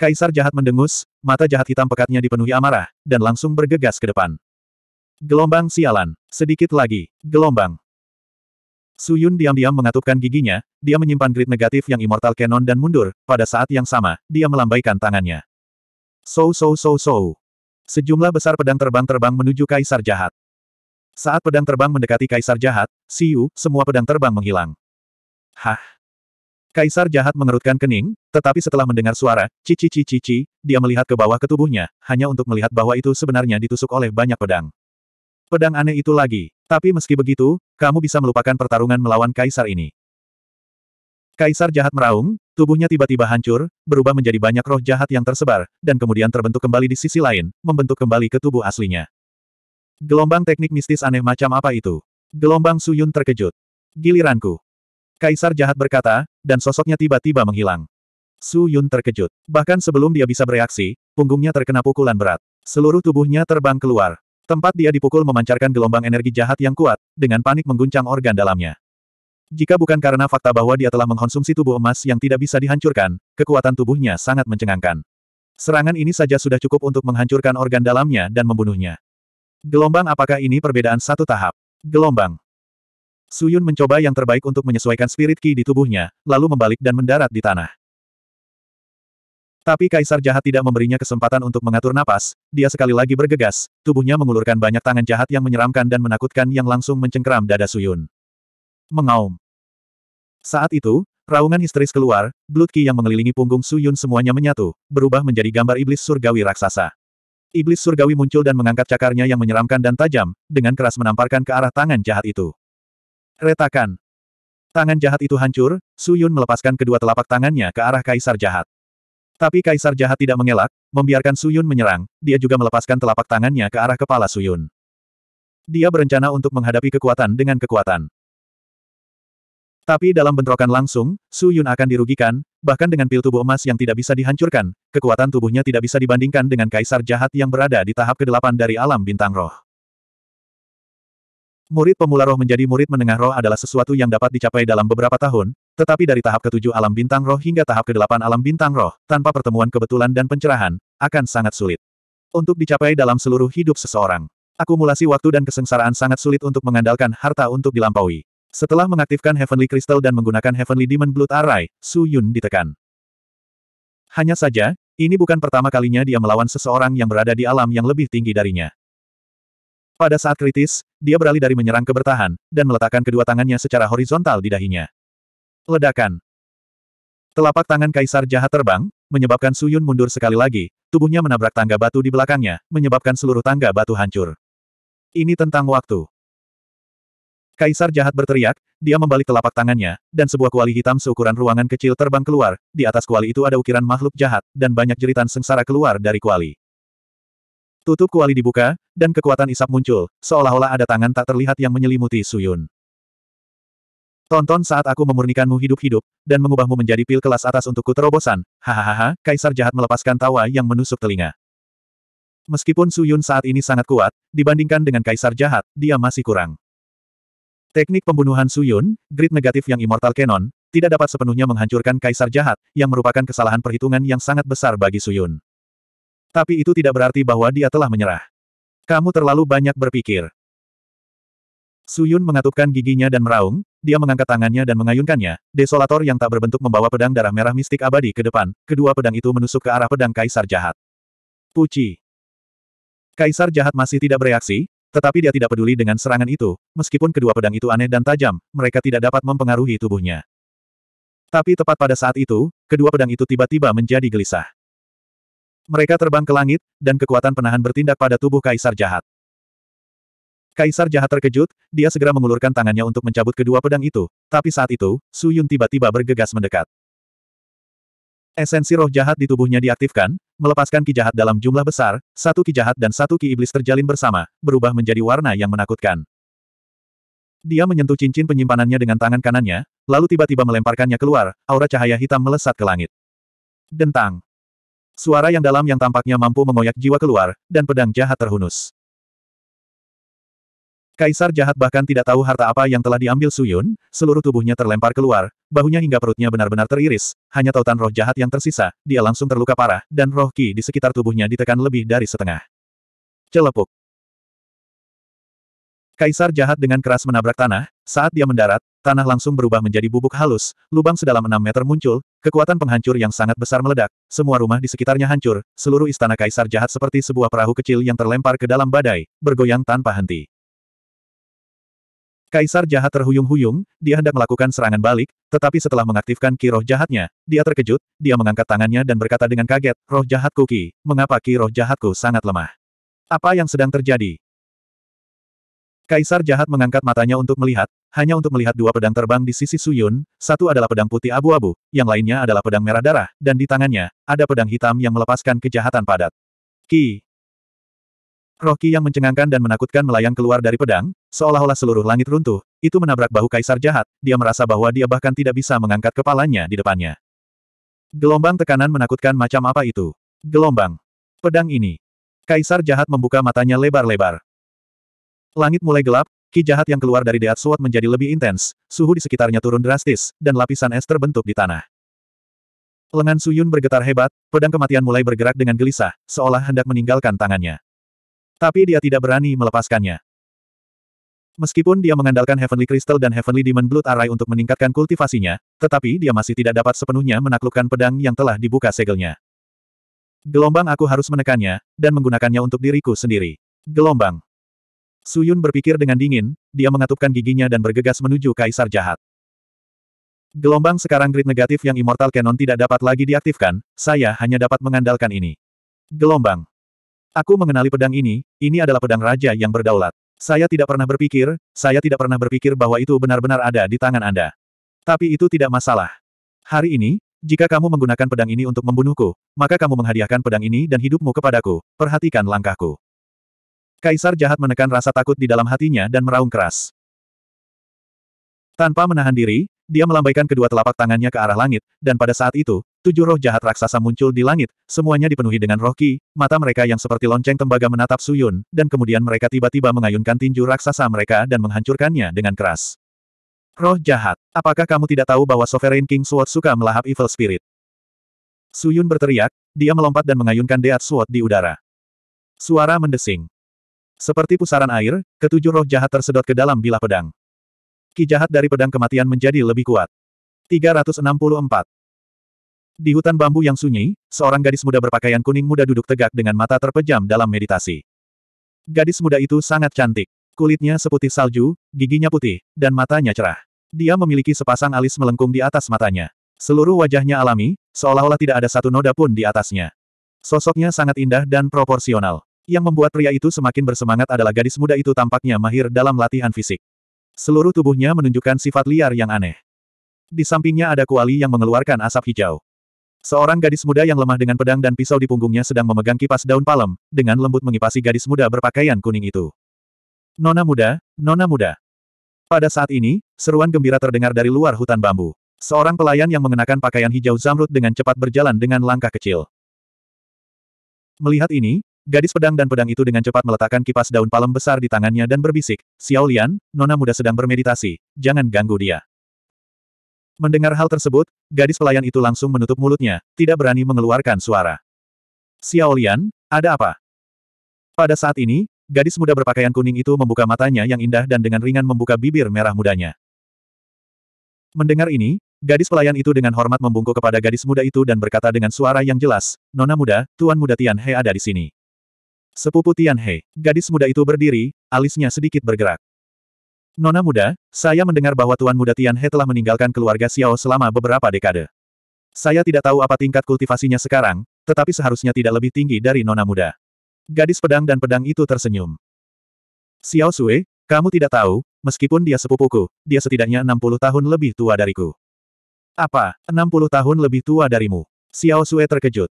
Kaisar jahat mendengus, mata jahat hitam pekatnya dipenuhi amarah, dan langsung bergegas ke depan. Gelombang sialan. Sedikit lagi. Gelombang. Suyun diam-diam mengatupkan giginya, dia menyimpan grid negatif yang Immortal Canon dan mundur, pada saat yang sama, dia melambaikan tangannya. So so so so. Sejumlah besar pedang terbang-terbang menuju Kaisar Jahat. Saat pedang terbang mendekati Kaisar Jahat, Siu, semua pedang terbang menghilang. Hah? Kaisar Jahat mengerutkan kening, tetapi setelah mendengar suara, cici cici cici, dia melihat ke bawah ke tubuhnya, hanya untuk melihat bahwa itu sebenarnya ditusuk oleh banyak pedang. Pedang aneh itu lagi. Tapi meski begitu, kamu bisa melupakan pertarungan melawan Kaisar ini. Kaisar Jahat meraung, tubuhnya tiba-tiba hancur, berubah menjadi banyak roh jahat yang tersebar, dan kemudian terbentuk kembali di sisi lain, membentuk kembali ke tubuh aslinya. Gelombang teknik mistis aneh macam apa itu? Gelombang Suyun terkejut. Giliranku. Kaisar jahat berkata, dan sosoknya tiba-tiba menghilang. Su Yun terkejut. Bahkan sebelum dia bisa bereaksi, punggungnya terkena pukulan berat. Seluruh tubuhnya terbang keluar. Tempat dia dipukul memancarkan gelombang energi jahat yang kuat, dengan panik mengguncang organ dalamnya. Jika bukan karena fakta bahwa dia telah mengkonsumsi tubuh emas yang tidak bisa dihancurkan, kekuatan tubuhnya sangat mencengangkan. Serangan ini saja sudah cukup untuk menghancurkan organ dalamnya dan membunuhnya. Gelombang apakah ini perbedaan satu tahap? Gelombang. Suyun mencoba yang terbaik untuk menyesuaikan spirit ki di tubuhnya, lalu membalik dan mendarat di tanah. Tapi kaisar jahat tidak memberinya kesempatan untuk mengatur napas, dia sekali lagi bergegas, tubuhnya mengulurkan banyak tangan jahat yang menyeramkan dan menakutkan yang langsung mencengkeram dada Suyun. Mengaum. Saat itu, Raungan histeris keluar, Blood Ki yang mengelilingi punggung Suyun semuanya menyatu, berubah menjadi gambar iblis surgawi raksasa. Iblis surgawi muncul dan mengangkat cakarnya yang menyeramkan dan tajam, dengan keras menamparkan ke arah tangan jahat itu. Retakan. Tangan jahat itu hancur, Su Yun melepaskan kedua telapak tangannya ke arah kaisar jahat. Tapi kaisar jahat tidak mengelak, membiarkan Su Yun menyerang, dia juga melepaskan telapak tangannya ke arah kepala Su Yun. Dia berencana untuk menghadapi kekuatan dengan kekuatan. Tapi dalam bentrokan langsung, Su Yun akan dirugikan, bahkan dengan pil tubuh emas yang tidak bisa dihancurkan, kekuatan tubuhnya tidak bisa dibandingkan dengan kaisar jahat yang berada di tahap ke-8 dari alam bintang roh. Murid pemula roh menjadi murid menengah roh adalah sesuatu yang dapat dicapai dalam beberapa tahun, tetapi dari tahap ke-7 alam bintang roh hingga tahap ke-8 alam bintang roh, tanpa pertemuan kebetulan dan pencerahan, akan sangat sulit. Untuk dicapai dalam seluruh hidup seseorang, akumulasi waktu dan kesengsaraan sangat sulit untuk mengandalkan harta untuk dilampaui. Setelah mengaktifkan Heavenly Crystal dan menggunakan Heavenly Demon Blood Array, Su Yun ditekan. Hanya saja, ini bukan pertama kalinya dia melawan seseorang yang berada di alam yang lebih tinggi darinya. Pada saat kritis, dia beralih dari menyerang ke bertahan, dan meletakkan kedua tangannya secara horizontal di dahinya. Ledakan. Telapak tangan Kaisar Jahat terbang, menyebabkan Su Yun mundur sekali lagi, tubuhnya menabrak tangga batu di belakangnya, menyebabkan seluruh tangga batu hancur. Ini tentang waktu. Kaisar jahat berteriak, dia membalik telapak tangannya, dan sebuah kuali hitam seukuran ruangan kecil terbang keluar, di atas kuali itu ada ukiran makhluk jahat, dan banyak jeritan sengsara keluar dari kuali. Tutup kuali dibuka, dan kekuatan isap muncul, seolah-olah ada tangan tak terlihat yang menyelimuti Suyun. Tonton saat aku memurnikanmu hidup-hidup, dan mengubahmu menjadi pil kelas atas untukku terobosan, hahaha, kaisar jahat melepaskan tawa yang menusuk telinga. Meskipun Suyun saat ini sangat kuat, dibandingkan dengan kaisar jahat, dia masih kurang. Teknik pembunuhan Suyun, grid negatif yang Immortal Cannon, tidak dapat sepenuhnya menghancurkan Kaisar Jahat, yang merupakan kesalahan perhitungan yang sangat besar bagi Suyun. Tapi itu tidak berarti bahwa dia telah menyerah. Kamu terlalu banyak berpikir. Suyun mengatupkan giginya dan meraung, dia mengangkat tangannya dan mengayunkannya, desolator yang tak berbentuk membawa pedang darah merah mistik abadi ke depan, kedua pedang itu menusuk ke arah pedang Kaisar Jahat. Puci. Kaisar Jahat masih tidak bereaksi, tetapi dia tidak peduli dengan serangan itu, meskipun kedua pedang itu aneh dan tajam, mereka tidak dapat mempengaruhi tubuhnya. Tapi tepat pada saat itu, kedua pedang itu tiba-tiba menjadi gelisah. Mereka terbang ke langit, dan kekuatan penahan bertindak pada tubuh Kaisar Jahat. Kaisar Jahat terkejut, dia segera mengulurkan tangannya untuk mencabut kedua pedang itu, tapi saat itu, Su Yun tiba-tiba bergegas mendekat. Esensi roh jahat di tubuhnya diaktifkan, melepaskan ki jahat dalam jumlah besar, satu ki jahat dan satu ki iblis terjalin bersama, berubah menjadi warna yang menakutkan. Dia menyentuh cincin penyimpanannya dengan tangan kanannya, lalu tiba-tiba melemparkannya keluar, aura cahaya hitam melesat ke langit. Dentang. Suara yang dalam yang tampaknya mampu mengoyak jiwa keluar, dan pedang jahat terhunus. Kaisar jahat bahkan tidak tahu harta apa yang telah diambil Suyun, seluruh tubuhnya terlempar keluar, bahunya hingga perutnya benar-benar teriris, hanya tautan roh jahat yang tersisa, dia langsung terluka parah, dan roh ki di sekitar tubuhnya ditekan lebih dari setengah. Celepuk. Kaisar jahat dengan keras menabrak tanah, saat dia mendarat, tanah langsung berubah menjadi bubuk halus, lubang sedalam 6 meter muncul, kekuatan penghancur yang sangat besar meledak, semua rumah di sekitarnya hancur, seluruh istana kaisar jahat seperti sebuah perahu kecil yang terlempar ke dalam badai, bergoyang tanpa henti. Kaisar jahat terhuyung-huyung, dia hendak melakukan serangan balik, tetapi setelah mengaktifkan ki roh jahatnya, dia terkejut, dia mengangkat tangannya dan berkata dengan kaget, roh jahat ki, mengapa ki roh jahatku sangat lemah? Apa yang sedang terjadi? Kaisar jahat mengangkat matanya untuk melihat, hanya untuk melihat dua pedang terbang di sisi Suyun, satu adalah pedang putih abu-abu, yang lainnya adalah pedang merah darah, dan di tangannya, ada pedang hitam yang melepaskan kejahatan padat. Ki, Roh Ki yang mencengangkan dan menakutkan melayang keluar dari pedang, seolah-olah seluruh langit runtuh, itu menabrak bahu kaisar jahat, dia merasa bahwa dia bahkan tidak bisa mengangkat kepalanya di depannya. Gelombang tekanan menakutkan macam apa itu? Gelombang. Pedang ini. Kaisar jahat membuka matanya lebar-lebar. Langit mulai gelap, ki jahat yang keluar dari Deat Sword menjadi lebih intens, suhu di sekitarnya turun drastis, dan lapisan es terbentuk di tanah. Lengan Suyun bergetar hebat, pedang kematian mulai bergerak dengan gelisah, seolah hendak meninggalkan tangannya. Tapi dia tidak berani melepaskannya. Meskipun dia mengandalkan Heavenly Crystal dan Heavenly Demon Blood Array untuk meningkatkan kultivasinya, tetapi dia masih tidak dapat sepenuhnya menaklukkan pedang yang telah dibuka segelnya. Gelombang aku harus menekannya, dan menggunakannya untuk diriku sendiri. Gelombang. Suyun berpikir dengan dingin, dia mengatupkan giginya dan bergegas menuju Kaisar Jahat. Gelombang sekarang grid negatif yang Immortal Cannon tidak dapat lagi diaktifkan, saya hanya dapat mengandalkan ini. Gelombang. Aku mengenali pedang ini, ini adalah pedang raja yang berdaulat. Saya tidak pernah berpikir, saya tidak pernah berpikir bahwa itu benar-benar ada di tangan Anda. Tapi itu tidak masalah. Hari ini, jika kamu menggunakan pedang ini untuk membunuhku, maka kamu menghadiahkan pedang ini dan hidupmu kepadaku, perhatikan langkahku. Kaisar jahat menekan rasa takut di dalam hatinya dan meraung keras. Tanpa menahan diri, dia melambaikan kedua telapak tangannya ke arah langit, dan pada saat itu, tujuh roh jahat raksasa muncul di langit, semuanya dipenuhi dengan roh ki, mata mereka yang seperti lonceng tembaga menatap Suyun, dan kemudian mereka tiba-tiba mengayunkan tinju raksasa mereka dan menghancurkannya dengan keras. Roh jahat, apakah kamu tidak tahu bahwa Sovereign King Sword suka melahap Evil Spirit? Suyun berteriak, dia melompat dan mengayunkan deat Sword di udara. Suara mendesing. Seperti pusaran air, ketujuh roh jahat tersedot ke dalam bilah pedang. Ki jahat dari pedang kematian menjadi lebih kuat. 364. Di hutan bambu yang sunyi, seorang gadis muda berpakaian kuning muda duduk tegak dengan mata terpejam dalam meditasi. Gadis muda itu sangat cantik. Kulitnya seputih salju, giginya putih, dan matanya cerah. Dia memiliki sepasang alis melengkung di atas matanya. Seluruh wajahnya alami, seolah-olah tidak ada satu noda pun di atasnya. Sosoknya sangat indah dan proporsional. Yang membuat pria itu semakin bersemangat adalah gadis muda itu tampaknya mahir dalam latihan fisik. Seluruh tubuhnya menunjukkan sifat liar yang aneh. Di sampingnya ada kuali yang mengeluarkan asap hijau. Seorang gadis muda yang lemah dengan pedang dan pisau di punggungnya sedang memegang kipas daun palem, dengan lembut mengipasi gadis muda berpakaian kuning itu. Nona muda, nona muda. Pada saat ini, seruan gembira terdengar dari luar hutan bambu. Seorang pelayan yang mengenakan pakaian hijau zamrud dengan cepat berjalan dengan langkah kecil. Melihat ini, gadis pedang dan pedang itu dengan cepat meletakkan kipas daun palem besar di tangannya dan berbisik, Xiao Lian, nona muda sedang bermeditasi, jangan ganggu dia. Mendengar hal tersebut, gadis pelayan itu langsung menutup mulutnya, tidak berani mengeluarkan suara. Xiaolian, ada apa? Pada saat ini, gadis muda berpakaian kuning itu membuka matanya yang indah dan dengan ringan membuka bibir merah mudanya. Mendengar ini, gadis pelayan itu dengan hormat membungkuk kepada gadis muda itu dan berkata dengan suara yang jelas, Nona muda, Tuan muda Tian He ada di sini. Sepupu Tian He, gadis muda itu berdiri, alisnya sedikit bergerak. Nona muda, saya mendengar bahwa Tuan Muda Tian He telah meninggalkan keluarga Xiao selama beberapa dekade. Saya tidak tahu apa tingkat kultivasinya sekarang, tetapi seharusnya tidak lebih tinggi dari Nona muda. Gadis pedang dan pedang itu tersenyum. Xiao Sui, kamu tidak tahu, meskipun dia sepupuku, dia setidaknya 60 tahun lebih tua dariku. Apa, 60 tahun lebih tua darimu? Xiao Sui terkejut.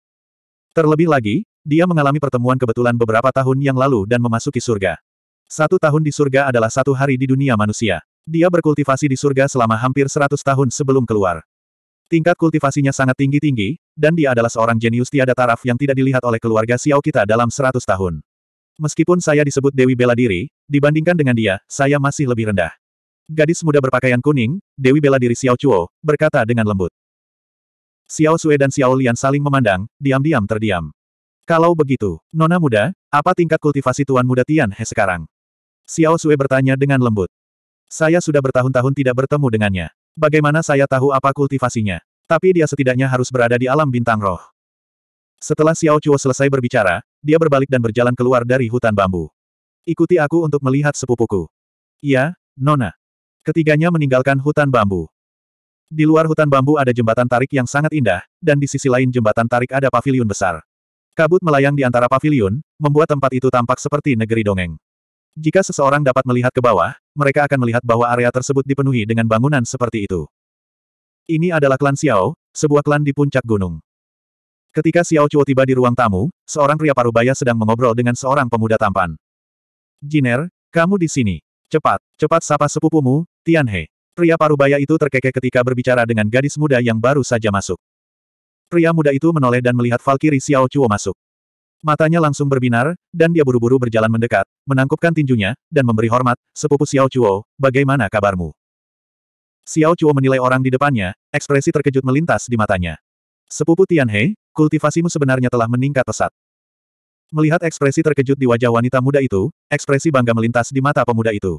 Terlebih lagi, dia mengalami pertemuan kebetulan beberapa tahun yang lalu dan memasuki surga. Satu tahun di surga adalah satu hari di dunia manusia. Dia berkultivasi di surga selama hampir seratus tahun sebelum keluar. Tingkat kultivasinya sangat tinggi-tinggi, dan dia adalah seorang jenius tiada taraf yang tidak dilihat oleh keluarga Xiao kita dalam seratus tahun. Meskipun saya disebut Dewi Bela Diri, dibandingkan dengan dia, saya masih lebih rendah. Gadis muda berpakaian kuning, Dewi Bela Diri Xiao Chuo, berkata dengan lembut. Xiao Sue dan Xiao Lian saling memandang, diam-diam terdiam. Kalau begitu, Nona muda, apa tingkat kultivasi Tuan Muda Tian He sekarang? Xiao Sue bertanya dengan lembut. Saya sudah bertahun-tahun tidak bertemu dengannya. Bagaimana saya tahu apa kultivasinya? Tapi dia setidaknya harus berada di alam bintang roh. Setelah Xiao Chuo selesai berbicara, dia berbalik dan berjalan keluar dari hutan bambu. Ikuti aku untuk melihat sepupuku. Iya, Nona. Ketiganya meninggalkan hutan bambu. Di luar hutan bambu ada jembatan tarik yang sangat indah, dan di sisi lain jembatan tarik ada pavilion besar. Kabut melayang di antara pavilion, membuat tempat itu tampak seperti negeri dongeng. Jika seseorang dapat melihat ke bawah, mereka akan melihat bahwa area tersebut dipenuhi dengan bangunan seperti itu. Ini adalah klan Xiao, sebuah klan di puncak gunung. Ketika Xiao Chuo tiba di ruang tamu, seorang pria parubaya sedang mengobrol dengan seorang pemuda tampan. Jiner, kamu di sini. Cepat, cepat sapa sepupumu, Tianhe. Pria parubaya itu terkekeh ketika berbicara dengan gadis muda yang baru saja masuk. Pria muda itu menoleh dan melihat Valkyrie Xiao Chuo masuk. Matanya langsung berbinar, dan dia buru-buru berjalan mendekat, menangkupkan tinjunya, dan memberi hormat, sepupu Xiao Chuo, bagaimana kabarmu? Xiao Chuo menilai orang di depannya, ekspresi terkejut melintas di matanya. Sepupu Tian Tianhe, kultivasimu sebenarnya telah meningkat pesat. Melihat ekspresi terkejut di wajah wanita muda itu, ekspresi bangga melintas di mata pemuda itu.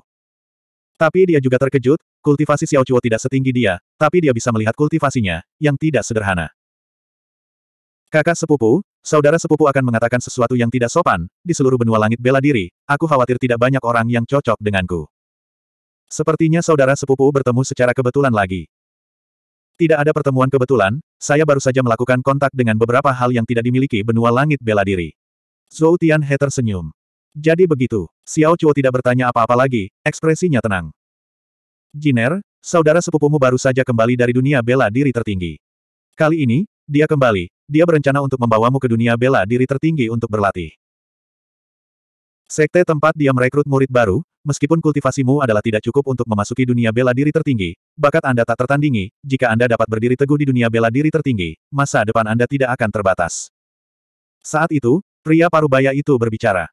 Tapi dia juga terkejut, kultivasi Xiao Chuo tidak setinggi dia, tapi dia bisa melihat kultivasinya, yang tidak sederhana. Kakak sepupu, Saudara sepupu akan mengatakan sesuatu yang tidak sopan, di seluruh benua langit bela diri, aku khawatir tidak banyak orang yang cocok denganku. Sepertinya saudara sepupu bertemu secara kebetulan lagi. Tidak ada pertemuan kebetulan, saya baru saja melakukan kontak dengan beberapa hal yang tidak dimiliki benua langit bela diri. Zhou Tianhe tersenyum. Jadi begitu, Xiao Chuo tidak bertanya apa-apa lagi, ekspresinya tenang. Jiner, saudara sepupumu baru saja kembali dari dunia bela diri tertinggi. Kali ini, dia kembali, dia berencana untuk membawamu ke dunia bela diri tertinggi untuk berlatih. Sekte tempat dia merekrut murid baru, meskipun kultivasimu adalah tidak cukup untuk memasuki dunia bela diri tertinggi, bakat Anda tak tertandingi, jika Anda dapat berdiri teguh di dunia bela diri tertinggi, masa depan Anda tidak akan terbatas. Saat itu, pria parubaya itu berbicara.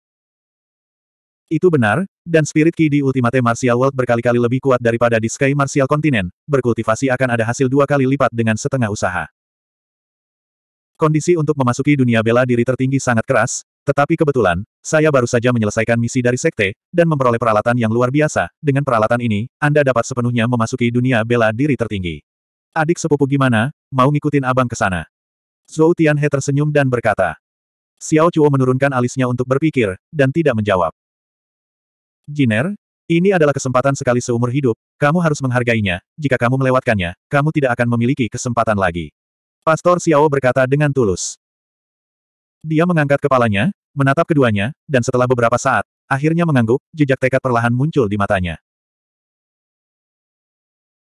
Itu benar, dan spirit ki di Ultimate Martial World berkali-kali lebih kuat daripada di Sky Martial Continent, berkultivasi akan ada hasil dua kali lipat dengan setengah usaha. Kondisi untuk memasuki dunia bela diri tertinggi sangat keras, tetapi kebetulan, saya baru saja menyelesaikan misi dari sekte, dan memperoleh peralatan yang luar biasa. Dengan peralatan ini, Anda dapat sepenuhnya memasuki dunia bela diri tertinggi. Adik sepupu gimana, mau ngikutin abang ke sana? Zhou Tianhe tersenyum dan berkata. Xiao Chuo menurunkan alisnya untuk berpikir, dan tidak menjawab. Jiner, ini adalah kesempatan sekali seumur hidup, kamu harus menghargainya, jika kamu melewatkannya, kamu tidak akan memiliki kesempatan lagi. Pastor Xiao berkata dengan tulus. Dia mengangkat kepalanya, menatap keduanya, dan setelah beberapa saat, akhirnya mengangguk, jejak tekad perlahan muncul di matanya.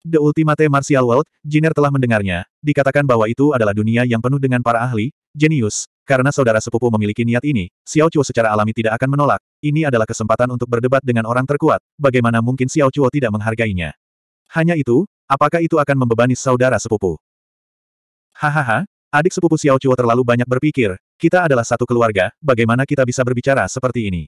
The Ultimate Martial World, Jiner telah mendengarnya, dikatakan bahwa itu adalah dunia yang penuh dengan para ahli, jenius, karena saudara sepupu memiliki niat ini, Xiao Chuo secara alami tidak akan menolak, ini adalah kesempatan untuk berdebat dengan orang terkuat, bagaimana mungkin Xiao Chuo tidak menghargainya. Hanya itu, apakah itu akan membebani saudara sepupu? Hahaha, adik sepupu Xiao Chuo terlalu banyak berpikir, kita adalah satu keluarga, bagaimana kita bisa berbicara seperti ini?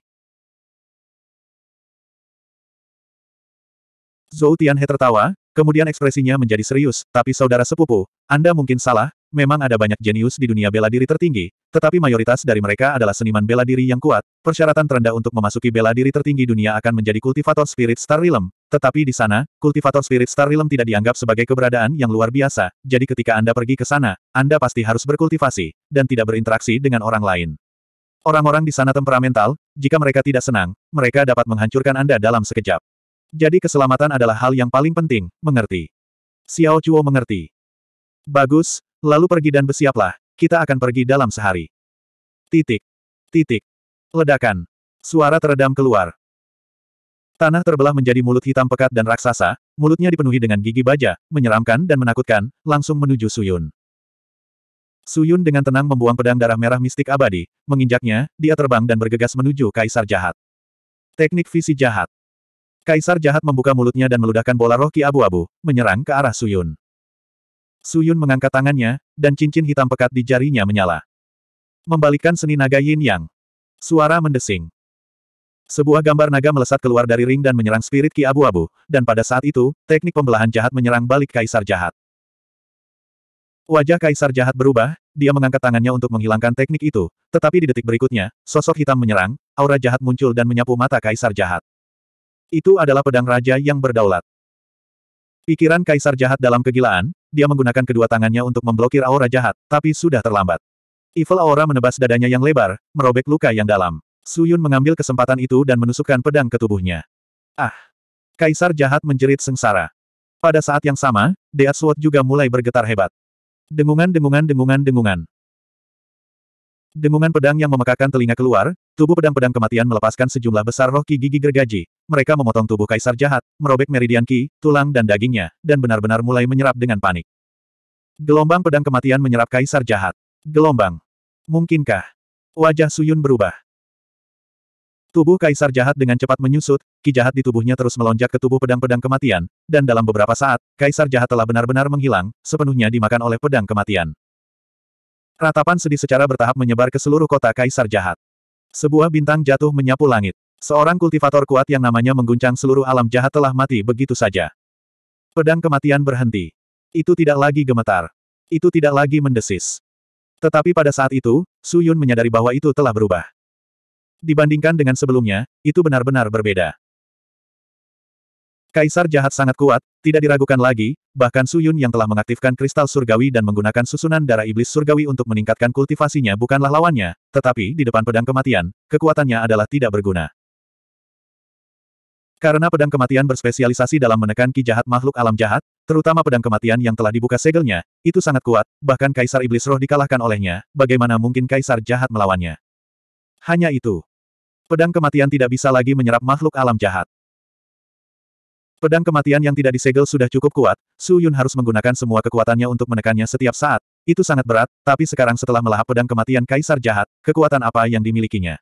Zhou Tianhe tertawa, kemudian ekspresinya menjadi serius, tapi saudara sepupu, Anda mungkin salah, memang ada banyak jenius di dunia bela diri tertinggi, tetapi mayoritas dari mereka adalah seniman bela diri yang kuat, persyaratan terendah untuk memasuki bela diri tertinggi dunia akan menjadi kultivator spirit star realm, tetapi di sana, kultivator spirit star realm tidak dianggap sebagai keberadaan yang luar biasa, jadi ketika Anda pergi ke sana, Anda pasti harus berkultivasi, dan tidak berinteraksi dengan orang lain. Orang-orang di sana temperamental, jika mereka tidak senang, mereka dapat menghancurkan Anda dalam sekejap. Jadi keselamatan adalah hal yang paling penting, mengerti. Xiao Chuo mengerti. Bagus, Lalu pergi dan bersiaplah, kita akan pergi dalam sehari. Titik. Titik. Ledakan. Suara teredam keluar. Tanah terbelah menjadi mulut hitam pekat dan raksasa, mulutnya dipenuhi dengan gigi baja, menyeramkan dan menakutkan, langsung menuju Suyun. Suyun dengan tenang membuang pedang darah merah mistik abadi, menginjaknya, dia terbang dan bergegas menuju Kaisar Jahat. Teknik visi jahat. Kaisar Jahat membuka mulutnya dan meludahkan bola roh ki abu-abu, menyerang ke arah Suyun. Suyun mengangkat tangannya, dan cincin hitam pekat di jarinya menyala. Membalikkan seni naga yin yang. Suara mendesing. Sebuah gambar naga melesat keluar dari ring dan menyerang spirit ki abu-abu, dan pada saat itu, teknik pembelahan jahat menyerang balik kaisar jahat. Wajah kaisar jahat berubah, dia mengangkat tangannya untuk menghilangkan teknik itu, tetapi di detik berikutnya, sosok hitam menyerang, aura jahat muncul dan menyapu mata kaisar jahat. Itu adalah pedang raja yang berdaulat. Pikiran kaisar jahat dalam kegilaan, dia menggunakan kedua tangannya untuk memblokir aura jahat, tapi sudah terlambat. Evil aura menebas dadanya yang lebar, merobek luka yang dalam. Suyun mengambil kesempatan itu dan menusukkan pedang ke tubuhnya. Ah! Kaisar jahat menjerit sengsara. Pada saat yang sama, Deat Sword juga mulai bergetar hebat. Dengungan-dengungan-dengungan-dengungan. Dengungan pedang yang memekakan telinga keluar, tubuh pedang-pedang kematian melepaskan sejumlah besar roh ki gigi gergaji. Mereka memotong tubuh kaisar jahat, merobek meridian ki, tulang dan dagingnya, dan benar-benar mulai menyerap dengan panik. Gelombang pedang kematian menyerap kaisar jahat. Gelombang. Mungkinkah? Wajah Suyun berubah. Tubuh kaisar jahat dengan cepat menyusut, ki jahat di tubuhnya terus melonjak ke tubuh pedang-pedang kematian, dan dalam beberapa saat, kaisar jahat telah benar-benar menghilang, sepenuhnya dimakan oleh pedang kematian. Ratapan sedih secara bertahap menyebar ke seluruh kota Kaisar Jahat. Sebuah bintang jatuh menyapu langit. Seorang kultivator kuat yang namanya mengguncang seluruh alam jahat telah mati begitu saja. Pedang kematian berhenti. Itu tidak lagi gemetar. Itu tidak lagi mendesis. Tetapi pada saat itu, Su Yun menyadari bahwa itu telah berubah. Dibandingkan dengan sebelumnya, itu benar-benar berbeda. Kaisar jahat sangat kuat, tidak diragukan lagi, bahkan Suyun yang telah mengaktifkan kristal surgawi dan menggunakan susunan darah iblis surgawi untuk meningkatkan kultivasinya bukanlah lawannya, tetapi di depan pedang kematian, kekuatannya adalah tidak berguna. Karena pedang kematian berspesialisasi dalam menekan ki jahat makhluk alam jahat, terutama pedang kematian yang telah dibuka segelnya, itu sangat kuat, bahkan kaisar iblis roh dikalahkan olehnya, bagaimana mungkin kaisar jahat melawannya. Hanya itu. Pedang kematian tidak bisa lagi menyerap makhluk alam jahat. Pedang kematian yang tidak disegel sudah cukup kuat, Su Yun harus menggunakan semua kekuatannya untuk menekannya setiap saat. Itu sangat berat, tapi sekarang setelah melahap pedang kematian Kaisar Jahat, kekuatan apa yang dimilikinya?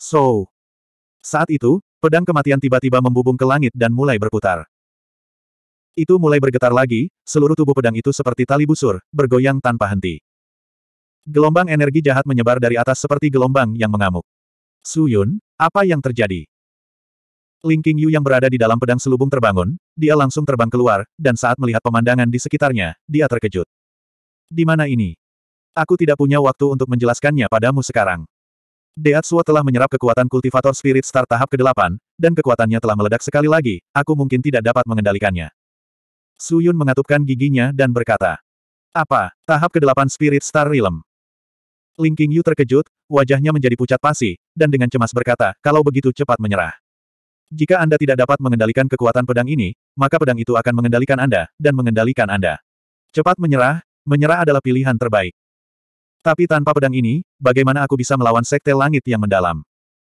So. Saat itu, pedang kematian tiba-tiba membubung ke langit dan mulai berputar. Itu mulai bergetar lagi, seluruh tubuh pedang itu seperti tali busur, bergoyang tanpa henti. Gelombang energi jahat menyebar dari atas seperti gelombang yang mengamuk. Su Yun, apa yang terjadi? Ling Qingyu yang berada di dalam pedang selubung terbangun, dia langsung terbang keluar, dan saat melihat pemandangan di sekitarnya, dia terkejut. Di mana ini? Aku tidak punya waktu untuk menjelaskannya padamu sekarang. Deatsuo telah menyerap kekuatan kultivator spirit star tahap ke-8, dan kekuatannya telah meledak sekali lagi, aku mungkin tidak dapat mengendalikannya. Su Yun mengatupkan giginya dan berkata, Apa, tahap ke-8 spirit star realm? Ling Qingyu terkejut, wajahnya menjadi pucat pasi, dan dengan cemas berkata, kalau begitu cepat menyerah. Jika Anda tidak dapat mengendalikan kekuatan pedang ini, maka pedang itu akan mengendalikan Anda, dan mengendalikan Anda. Cepat menyerah, menyerah adalah pilihan terbaik. Tapi tanpa pedang ini, bagaimana aku bisa melawan Sekte Langit yang mendalam?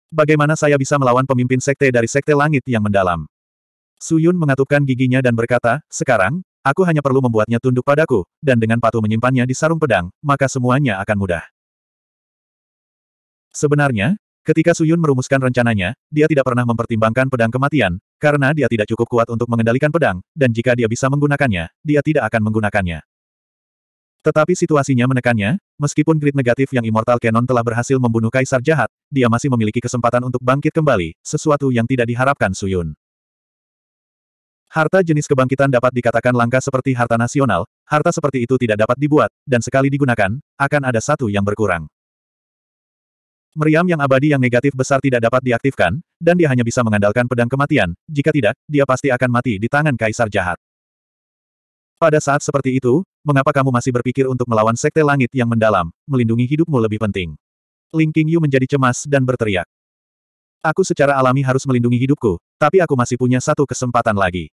Bagaimana saya bisa melawan pemimpin Sekte dari Sekte Langit yang mendalam? Suyun mengatupkan giginya dan berkata, sekarang, aku hanya perlu membuatnya tunduk padaku, dan dengan patuh menyimpannya di sarung pedang, maka semuanya akan mudah. Sebenarnya, Ketika Suyun merumuskan rencananya, dia tidak pernah mempertimbangkan pedang kematian, karena dia tidak cukup kuat untuk mengendalikan pedang, dan jika dia bisa menggunakannya, dia tidak akan menggunakannya. Tetapi situasinya menekannya, meskipun grid negatif yang Immortal Cannon telah berhasil membunuh Kaisar Jahat, dia masih memiliki kesempatan untuk bangkit kembali, sesuatu yang tidak diharapkan Suyun. Harta jenis kebangkitan dapat dikatakan langka seperti harta nasional, harta seperti itu tidak dapat dibuat, dan sekali digunakan, akan ada satu yang berkurang. Meriam yang abadi yang negatif besar tidak dapat diaktifkan, dan dia hanya bisa mengandalkan pedang kematian, jika tidak, dia pasti akan mati di tangan kaisar jahat. Pada saat seperti itu, mengapa kamu masih berpikir untuk melawan sekte langit yang mendalam, melindungi hidupmu lebih penting? Ling Qingyu menjadi cemas dan berteriak. Aku secara alami harus melindungi hidupku, tapi aku masih punya satu kesempatan lagi.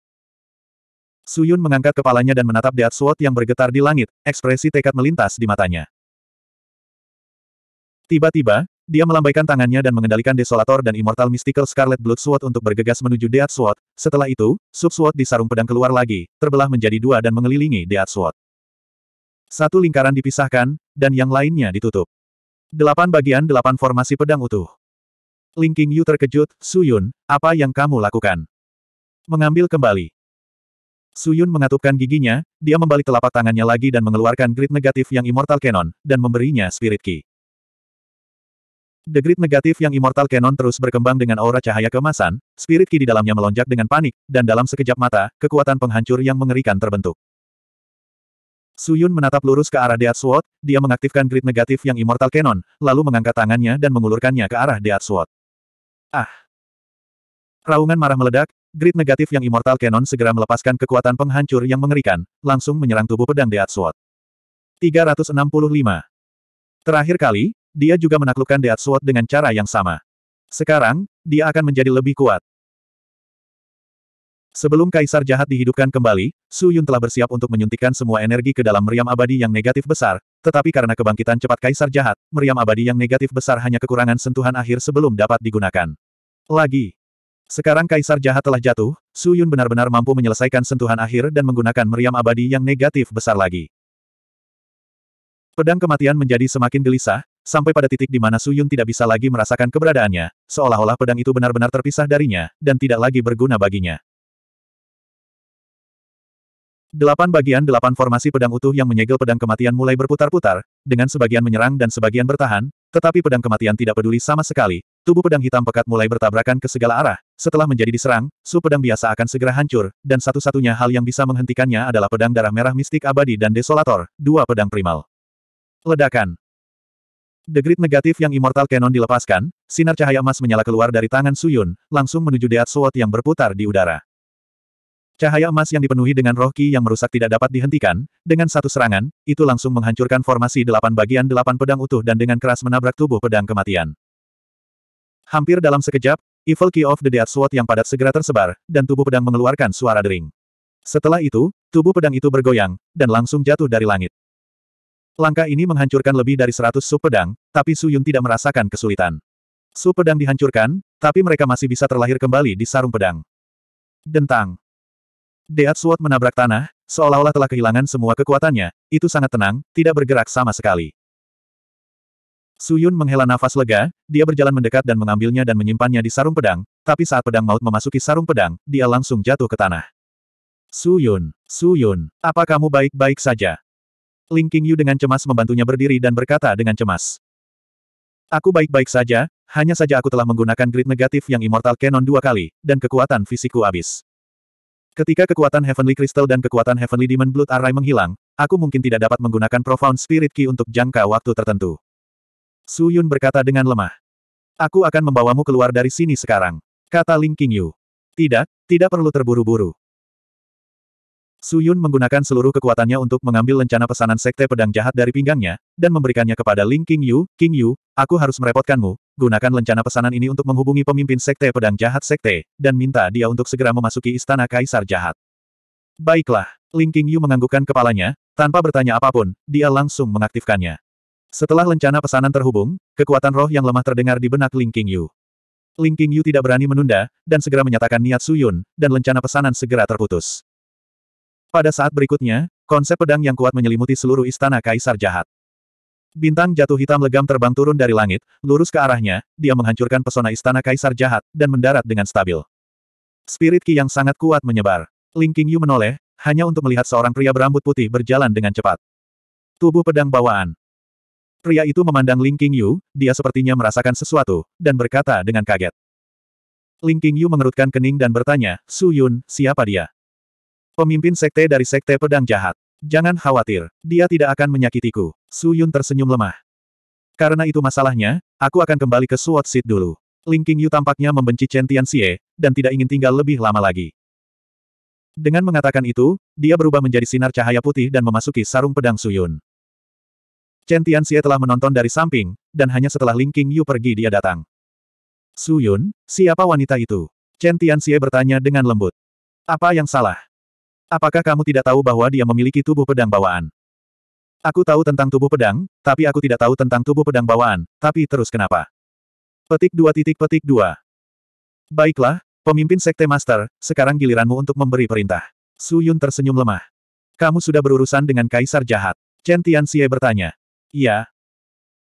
Suyun mengangkat kepalanya dan menatap Death Sword yang bergetar di langit, ekspresi tekad melintas di matanya. Tiba-tiba, dia melambaikan tangannya dan mengendalikan Desolator dan Immortal Mystical Scarlet Blood Sword untuk bergegas menuju Deat Sword. Setelah itu, sub-sword di sarung pedang keluar lagi, terbelah menjadi dua dan mengelilingi Deat Sword. Satu lingkaran dipisahkan, dan yang lainnya ditutup. Delapan bagian delapan formasi pedang utuh. Ling King Yu terkejut, Suyun, apa yang kamu lakukan? Mengambil kembali. Suyun mengatupkan giginya, dia membalik telapak tangannya lagi dan mengeluarkan grid negatif yang Immortal Cannon, dan memberinya Spirit Key. The Grid negatif yang Immortal Canon terus berkembang dengan aura cahaya kemasan, spirit ki di dalamnya melonjak dengan panik, dan dalam sekejap mata, kekuatan penghancur yang mengerikan terbentuk. Suyun menatap lurus ke arah Death Sword, dia mengaktifkan grid negatif yang Immortal Canon, lalu mengangkat tangannya dan mengulurkannya ke arah Death Sword. Ah! Raungan marah meledak, grid negatif yang Immortal Canon segera melepaskan kekuatan penghancur yang mengerikan, langsung menyerang tubuh pedang Death Sword. 365. Terakhir kali, dia juga menaklukkan Deat Sword dengan cara yang sama. Sekarang, dia akan menjadi lebih kuat. Sebelum kaisar jahat dihidupkan kembali, Su Yun telah bersiap untuk menyuntikkan semua energi ke dalam meriam abadi yang negatif besar, tetapi karena kebangkitan cepat kaisar jahat, meriam abadi yang negatif besar hanya kekurangan sentuhan akhir sebelum dapat digunakan. Lagi. Sekarang kaisar jahat telah jatuh, Su Yun benar-benar mampu menyelesaikan sentuhan akhir dan menggunakan meriam abadi yang negatif besar lagi. Pedang kematian menjadi semakin gelisah, Sampai pada titik di mana Su Yun tidak bisa lagi merasakan keberadaannya, seolah-olah pedang itu benar-benar terpisah darinya, dan tidak lagi berguna baginya. Delapan bagian delapan formasi pedang utuh yang menyegel pedang kematian mulai berputar-putar, dengan sebagian menyerang dan sebagian bertahan, tetapi pedang kematian tidak peduli sama sekali, tubuh pedang hitam pekat mulai bertabrakan ke segala arah, setelah menjadi diserang, su pedang biasa akan segera hancur, dan satu-satunya hal yang bisa menghentikannya adalah pedang darah merah mistik abadi dan desolator, dua pedang primal. Ledakan Degrit negatif yang Immortal Canon dilepaskan, sinar cahaya emas menyala keluar dari tangan Suyun, langsung menuju Deat Sword yang berputar di udara. Cahaya emas yang dipenuhi dengan roh ki yang merusak tidak dapat dihentikan, dengan satu serangan, itu langsung menghancurkan formasi delapan bagian delapan pedang utuh dan dengan keras menabrak tubuh pedang kematian. Hampir dalam sekejap, Evil Key of the Deat Sword yang padat segera tersebar, dan tubuh pedang mengeluarkan suara dering. Setelah itu, tubuh pedang itu bergoyang, dan langsung jatuh dari langit. Langkah ini menghancurkan lebih dari seratus sup pedang, tapi Su Yun tidak merasakan kesulitan. Sup pedang dihancurkan, tapi mereka masih bisa terlahir kembali di sarung pedang. Dentang. Deat Suot menabrak tanah, seolah-olah telah kehilangan semua kekuatannya, itu sangat tenang, tidak bergerak sama sekali. Su Yun menghela nafas lega, dia berjalan mendekat dan mengambilnya dan menyimpannya di sarung pedang, tapi saat pedang maut memasuki sarung pedang, dia langsung jatuh ke tanah. Su Yun, Su Yun, apa kamu baik-baik saja? Ling Qingyu dengan cemas membantunya berdiri dan berkata dengan cemas. Aku baik-baik saja, hanya saja aku telah menggunakan grid negatif yang Immortal Cannon dua kali, dan kekuatan fisikku habis. Ketika kekuatan Heavenly Crystal dan kekuatan Heavenly Demon Blood Array menghilang, aku mungkin tidak dapat menggunakan Profound Spirit Key untuk jangka waktu tertentu. Su Yun berkata dengan lemah. Aku akan membawamu keluar dari sini sekarang. Kata Ling Qingyu. Tidak, tidak perlu terburu-buru. Su Yun menggunakan seluruh kekuatannya untuk mengambil lencana pesanan sekte pedang jahat dari pinggangnya, dan memberikannya kepada Ling King Yu, King Yu, aku harus merepotkanmu, gunakan lencana pesanan ini untuk menghubungi pemimpin sekte pedang jahat sekte, dan minta dia untuk segera memasuki istana kaisar jahat. Baiklah, Ling King Yu menganggukkan kepalanya, tanpa bertanya apapun, dia langsung mengaktifkannya. Setelah lencana pesanan terhubung, kekuatan roh yang lemah terdengar di benak Ling King Yu. Ling King Yu tidak berani menunda, dan segera menyatakan niat Su Yun dan lencana pesanan segera terputus. Pada saat berikutnya, konsep pedang yang kuat menyelimuti seluruh istana kaisar jahat. Bintang jatuh hitam legam terbang turun dari langit, lurus ke arahnya, dia menghancurkan pesona istana kaisar jahat, dan mendarat dengan stabil. Spirit Ki yang sangat kuat menyebar. Ling Qingyu menoleh, hanya untuk melihat seorang pria berambut putih berjalan dengan cepat. Tubuh pedang bawaan. Pria itu memandang Ling Qingyu, dia sepertinya merasakan sesuatu, dan berkata dengan kaget. Ling Qingyu mengerutkan kening dan bertanya, Su Yun, siapa dia? Pemimpin sekte dari sekte pedang jahat. Jangan khawatir, dia tidak akan menyakitiku. Su Yun tersenyum lemah. Karena itu masalahnya, aku akan kembali ke Sword Seat dulu. Ling Qingyu tampaknya membenci Chen Tian Xie, dan tidak ingin tinggal lebih lama lagi. Dengan mengatakan itu, dia berubah menjadi sinar cahaya putih dan memasuki sarung pedang Su Yun. Chen Tian Xie telah menonton dari samping, dan hanya setelah Ling Qingyu pergi dia datang. Su Yun, siapa wanita itu? Chen Tian Xie bertanya dengan lembut. Apa yang salah? Apakah kamu tidak tahu bahwa dia memiliki tubuh pedang bawaan? Aku tahu tentang tubuh pedang, tapi aku tidak tahu tentang tubuh pedang bawaan, tapi terus kenapa? Petik dua titik petik dua. Baiklah, pemimpin sekte master, sekarang giliranmu untuk memberi perintah. Su Yun tersenyum lemah. Kamu sudah berurusan dengan kaisar jahat. Chen Tianxie bertanya. Iya,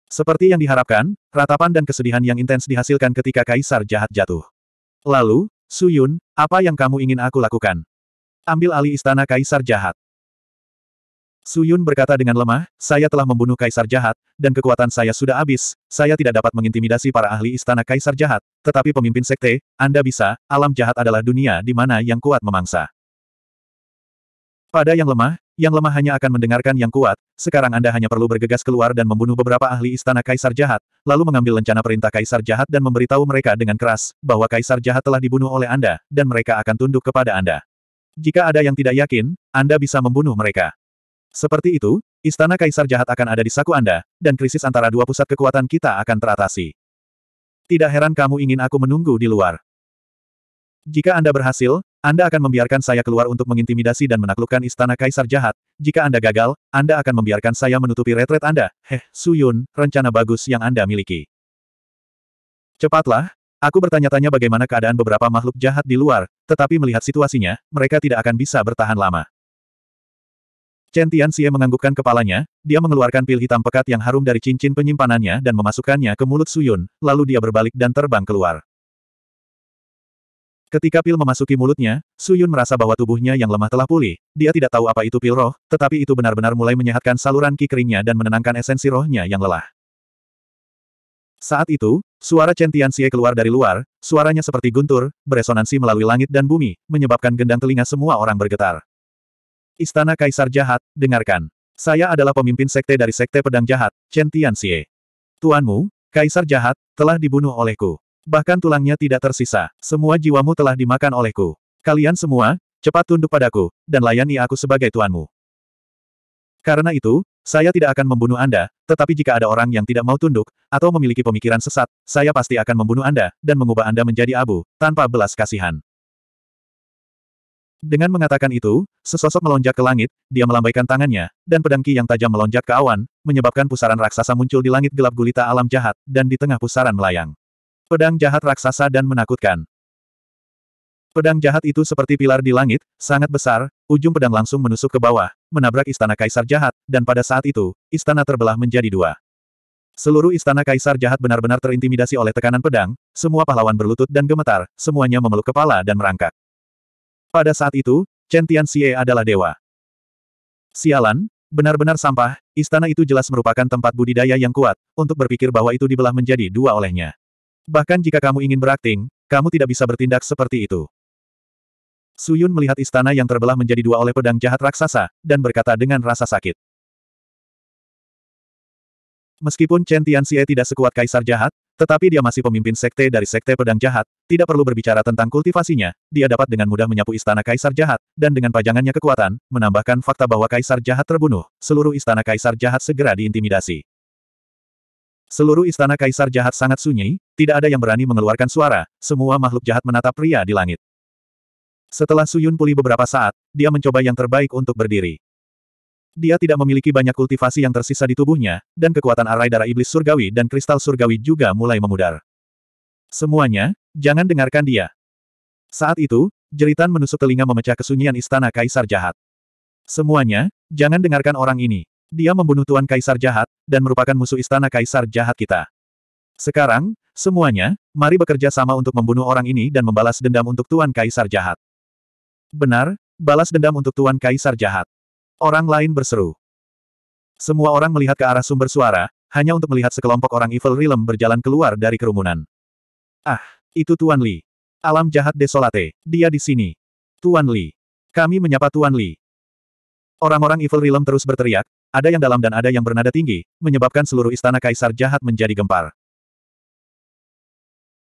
seperti yang diharapkan, ratapan dan kesedihan yang intens dihasilkan ketika kaisar jahat jatuh. Lalu, Su Yun, apa yang kamu ingin aku lakukan? Ambil alih istana Kaisar Jahat. Suyun berkata dengan lemah, saya telah membunuh Kaisar Jahat, dan kekuatan saya sudah habis, saya tidak dapat mengintimidasi para ahli istana Kaisar Jahat, tetapi pemimpin sekte, Anda bisa, alam jahat adalah dunia di mana yang kuat memangsa. Pada yang lemah, yang lemah hanya akan mendengarkan yang kuat, sekarang Anda hanya perlu bergegas keluar dan membunuh beberapa ahli istana Kaisar Jahat, lalu mengambil lencana perintah Kaisar Jahat dan memberitahu mereka dengan keras, bahwa Kaisar Jahat telah dibunuh oleh Anda, dan mereka akan tunduk kepada Anda. Jika ada yang tidak yakin, Anda bisa membunuh mereka. Seperti itu, istana kaisar jahat akan ada di saku Anda, dan krisis antara dua pusat kekuatan kita akan teratasi. Tidak heran kamu ingin aku menunggu di luar. Jika Anda berhasil, Anda akan membiarkan saya keluar untuk mengintimidasi dan menaklukkan istana kaisar jahat. Jika Anda gagal, Anda akan membiarkan saya menutupi retret Anda. Heh, Suyun, rencana bagus yang Anda miliki. Cepatlah, Aku bertanya-tanya bagaimana keadaan beberapa makhluk jahat di luar, tetapi melihat situasinya, mereka tidak akan bisa bertahan lama. Chen Tianxie menganggukkan kepalanya, dia mengeluarkan pil hitam pekat yang harum dari cincin penyimpanannya dan memasukkannya ke mulut Suyun, lalu dia berbalik dan terbang keluar. Ketika pil memasuki mulutnya, Suyun merasa bahwa tubuhnya yang lemah telah pulih, dia tidak tahu apa itu pil roh, tetapi itu benar-benar mulai menyehatkan saluran ki dan menenangkan esensi rohnya yang lelah. Saat itu, suara Chen Tianxie keluar dari luar, suaranya seperti guntur, beresonansi melalui langit dan bumi, menyebabkan gendang telinga semua orang bergetar. Istana Kaisar Jahat, dengarkan. Saya adalah pemimpin sekte dari Sekte Pedang Jahat, Chen Tianxie. Tuanmu, Kaisar Jahat, telah dibunuh olehku. Bahkan tulangnya tidak tersisa. Semua jiwamu telah dimakan olehku. Kalian semua, cepat tunduk padaku, dan layani aku sebagai tuanmu. Karena itu, saya tidak akan membunuh Anda, tetapi jika ada orang yang tidak mau tunduk, atau memiliki pemikiran sesat, saya pasti akan membunuh Anda, dan mengubah Anda menjadi abu, tanpa belas kasihan. Dengan mengatakan itu, sesosok melonjak ke langit, dia melambaikan tangannya, dan pedang ki yang tajam melonjak ke awan, menyebabkan pusaran raksasa muncul di langit gelap gulita alam jahat, dan di tengah pusaran melayang. Pedang jahat raksasa dan menakutkan. Pedang jahat itu seperti pilar di langit, sangat besar, ujung pedang langsung menusuk ke bawah, menabrak istana kaisar jahat, dan pada saat itu, istana terbelah menjadi dua. Seluruh istana kaisar jahat benar-benar terintimidasi oleh tekanan pedang, semua pahlawan berlutut dan gemetar, semuanya memeluk kepala dan merangkak. Pada saat itu, Chen Tianxie adalah dewa. Sialan, benar-benar sampah, istana itu jelas merupakan tempat budidaya yang kuat, untuk berpikir bahwa itu dibelah menjadi dua olehnya. Bahkan jika kamu ingin berakting, kamu tidak bisa bertindak seperti itu. Suyun melihat istana yang terbelah menjadi dua oleh pedang jahat raksasa, dan berkata dengan rasa sakit. Meskipun Chen Tianxie tidak sekuat kaisar jahat, tetapi dia masih pemimpin sekte dari sekte pedang jahat, tidak perlu berbicara tentang kultivasinya, dia dapat dengan mudah menyapu istana kaisar jahat, dan dengan pajangannya kekuatan, menambahkan fakta bahwa kaisar jahat terbunuh, seluruh istana kaisar jahat segera diintimidasi. Seluruh istana kaisar jahat sangat sunyi, tidak ada yang berani mengeluarkan suara, semua makhluk jahat menatap pria di langit. Setelah Suyun pulih beberapa saat, dia mencoba yang terbaik untuk berdiri. Dia tidak memiliki banyak kultivasi yang tersisa di tubuhnya, dan kekuatan arai darah iblis surgawi dan kristal surgawi juga mulai memudar. Semuanya, jangan dengarkan dia. Saat itu, jeritan menusuk telinga memecah kesunyian istana kaisar jahat. Semuanya, jangan dengarkan orang ini. Dia membunuh Tuan Kaisar Jahat, dan merupakan musuh istana Kaisar Jahat kita. Sekarang, semuanya, mari bekerja sama untuk membunuh orang ini dan membalas dendam untuk Tuan Kaisar Jahat. Benar, balas dendam untuk Tuan Kaisar jahat. Orang lain berseru. Semua orang melihat ke arah sumber suara, hanya untuk melihat sekelompok orang Evil Realm berjalan keluar dari kerumunan. Ah, itu Tuan Li. Alam jahat desolate, dia di sini. Tuan Li. Kami menyapa Tuan Li. Orang-orang Evil Realm terus berteriak, ada yang dalam dan ada yang bernada tinggi, menyebabkan seluruh istana kaisar jahat menjadi gempar.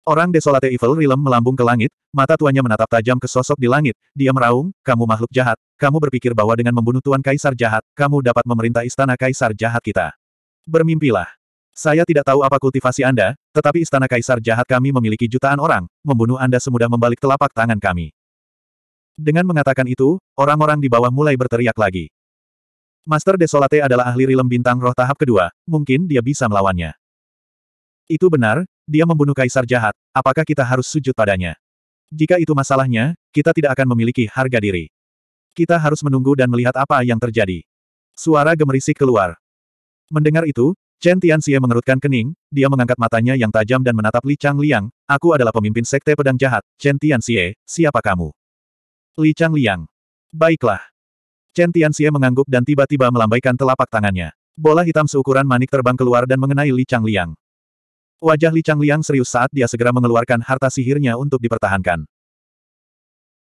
Orang Desolate Evil Realm melambung ke langit, mata tuannya menatap tajam ke sosok di langit, dia meraung, kamu makhluk jahat, kamu berpikir bahwa dengan membunuh Tuan Kaisar Jahat, kamu dapat memerintah istana Kaisar Jahat kita. Bermimpilah. Saya tidak tahu apa kultivasi Anda, tetapi istana Kaisar Jahat kami memiliki jutaan orang, membunuh Anda semudah membalik telapak tangan kami. Dengan mengatakan itu, orang-orang di bawah mulai berteriak lagi. Master Desolate adalah ahli rilem bintang roh tahap kedua, mungkin dia bisa melawannya. Itu benar, dia membunuh kaisar jahat, apakah kita harus sujud padanya? Jika itu masalahnya, kita tidak akan memiliki harga diri. Kita harus menunggu dan melihat apa yang terjadi. Suara gemerisik keluar. Mendengar itu, Chen Tianxie mengerutkan kening, dia mengangkat matanya yang tajam dan menatap Li Chang Liang, aku adalah pemimpin sekte pedang jahat, Chen Tianxie, siapa kamu? Li Chang Liang. Baiklah. Chen Tianxie mengangguk dan tiba-tiba melambaikan telapak tangannya. Bola hitam seukuran manik terbang keluar dan mengenai Li Chang Liang. Wajah Li Changliang serius saat dia segera mengeluarkan harta sihirnya untuk dipertahankan.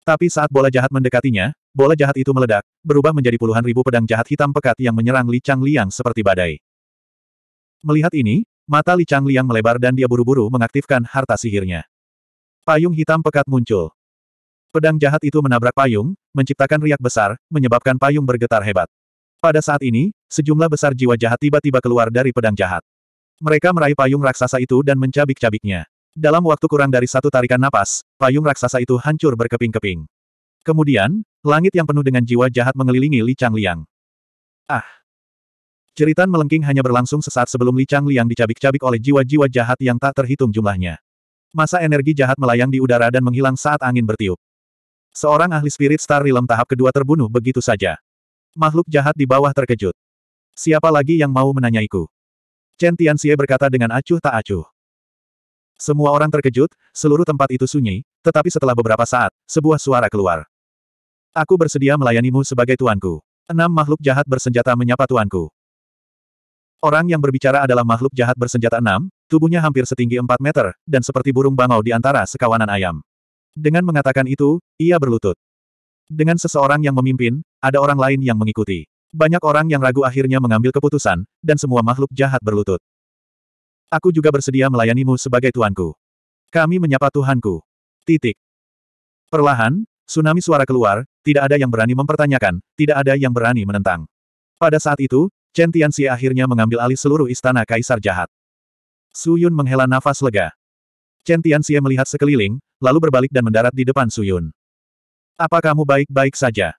Tapi saat bola jahat mendekatinya, bola jahat itu meledak, berubah menjadi puluhan ribu pedang jahat hitam pekat yang menyerang Li Changliang seperti badai. Melihat ini, mata Li Changliang melebar dan dia buru-buru mengaktifkan harta sihirnya. Payung hitam pekat muncul. Pedang jahat itu menabrak payung, menciptakan riak besar, menyebabkan payung bergetar hebat. Pada saat ini, sejumlah besar jiwa jahat tiba-tiba keluar dari pedang jahat. Mereka meraih payung raksasa itu dan mencabik-cabiknya. Dalam waktu kurang dari satu tarikan napas, payung raksasa itu hancur berkeping-keping. Kemudian, langit yang penuh dengan jiwa jahat mengelilingi Li Chang Liang. Ah! Ceritan melengking hanya berlangsung sesaat sebelum Li Chang Liang dicabik-cabik oleh jiwa-jiwa jahat yang tak terhitung jumlahnya. Masa energi jahat melayang di udara dan menghilang saat angin bertiup. Seorang ahli spirit star realm tahap kedua terbunuh begitu saja. Makhluk jahat di bawah terkejut. Siapa lagi yang mau menanyaiku? Chen Tianxie berkata dengan acuh tak acuh. Semua orang terkejut, seluruh tempat itu sunyi, tetapi setelah beberapa saat, sebuah suara keluar. Aku bersedia melayanimu sebagai tuanku. Enam makhluk jahat bersenjata menyapa tuanku. Orang yang berbicara adalah makhluk jahat bersenjata enam, tubuhnya hampir setinggi empat meter, dan seperti burung bangau di antara sekawanan ayam. Dengan mengatakan itu, ia berlutut. Dengan seseorang yang memimpin, ada orang lain yang mengikuti. Banyak orang yang ragu akhirnya mengambil keputusan, dan semua makhluk jahat berlutut. Aku juga bersedia melayanimu sebagai tuanku. Kami menyapa Tuhanku. Titik. Perlahan, tsunami suara keluar, tidak ada yang berani mempertanyakan, tidak ada yang berani menentang. Pada saat itu, Chen Tianxi akhirnya mengambil alih seluruh istana kaisar jahat. Su Yun menghela nafas lega. Chen Tianxie melihat sekeliling, lalu berbalik dan mendarat di depan Su Yun. Apa kamu baik-baik saja?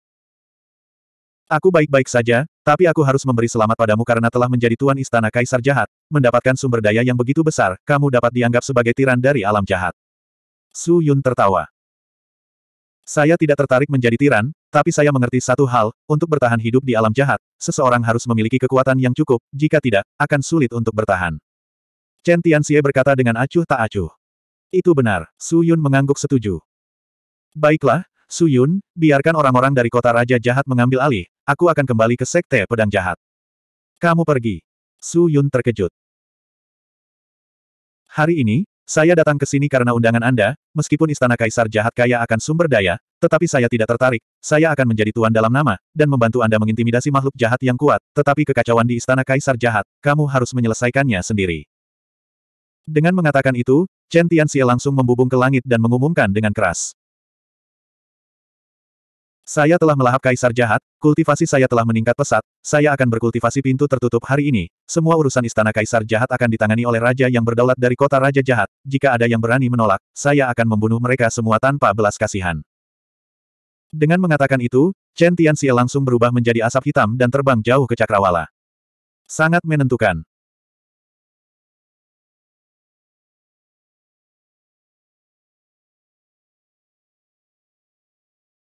Aku baik-baik saja, tapi aku harus memberi selamat padamu karena telah menjadi tuan istana kaisar jahat, mendapatkan sumber daya yang begitu besar, kamu dapat dianggap sebagai tiran dari alam jahat. Su Yun tertawa. Saya tidak tertarik menjadi tiran, tapi saya mengerti satu hal, untuk bertahan hidup di alam jahat, seseorang harus memiliki kekuatan yang cukup, jika tidak, akan sulit untuk bertahan. Chen Tianxie berkata dengan acuh tak acuh. Itu benar, Su Yun mengangguk setuju. Baiklah, Su Yun, biarkan orang-orang dari kota Raja Jahat mengambil alih, aku akan kembali ke Sekte Pedang Jahat. Kamu pergi. Su Yun terkejut. Hari ini, saya datang ke sini karena undangan Anda, meskipun Istana Kaisar Jahat kaya akan sumber daya, tetapi saya tidak tertarik, saya akan menjadi tuan dalam nama, dan membantu Anda mengintimidasi makhluk jahat yang kuat, tetapi kekacauan di Istana Kaisar Jahat, kamu harus menyelesaikannya sendiri. Dengan mengatakan itu, Chen Tianxie langsung membubung ke langit dan mengumumkan dengan keras. Saya telah melahap kaisar jahat, kultivasi saya telah meningkat pesat, saya akan berkultivasi pintu tertutup hari ini, semua urusan istana kaisar jahat akan ditangani oleh raja yang berdaulat dari kota raja jahat, jika ada yang berani menolak, saya akan membunuh mereka semua tanpa belas kasihan. Dengan mengatakan itu, Chen Tianxie langsung berubah menjadi asap hitam dan terbang jauh ke cakrawala. Sangat menentukan.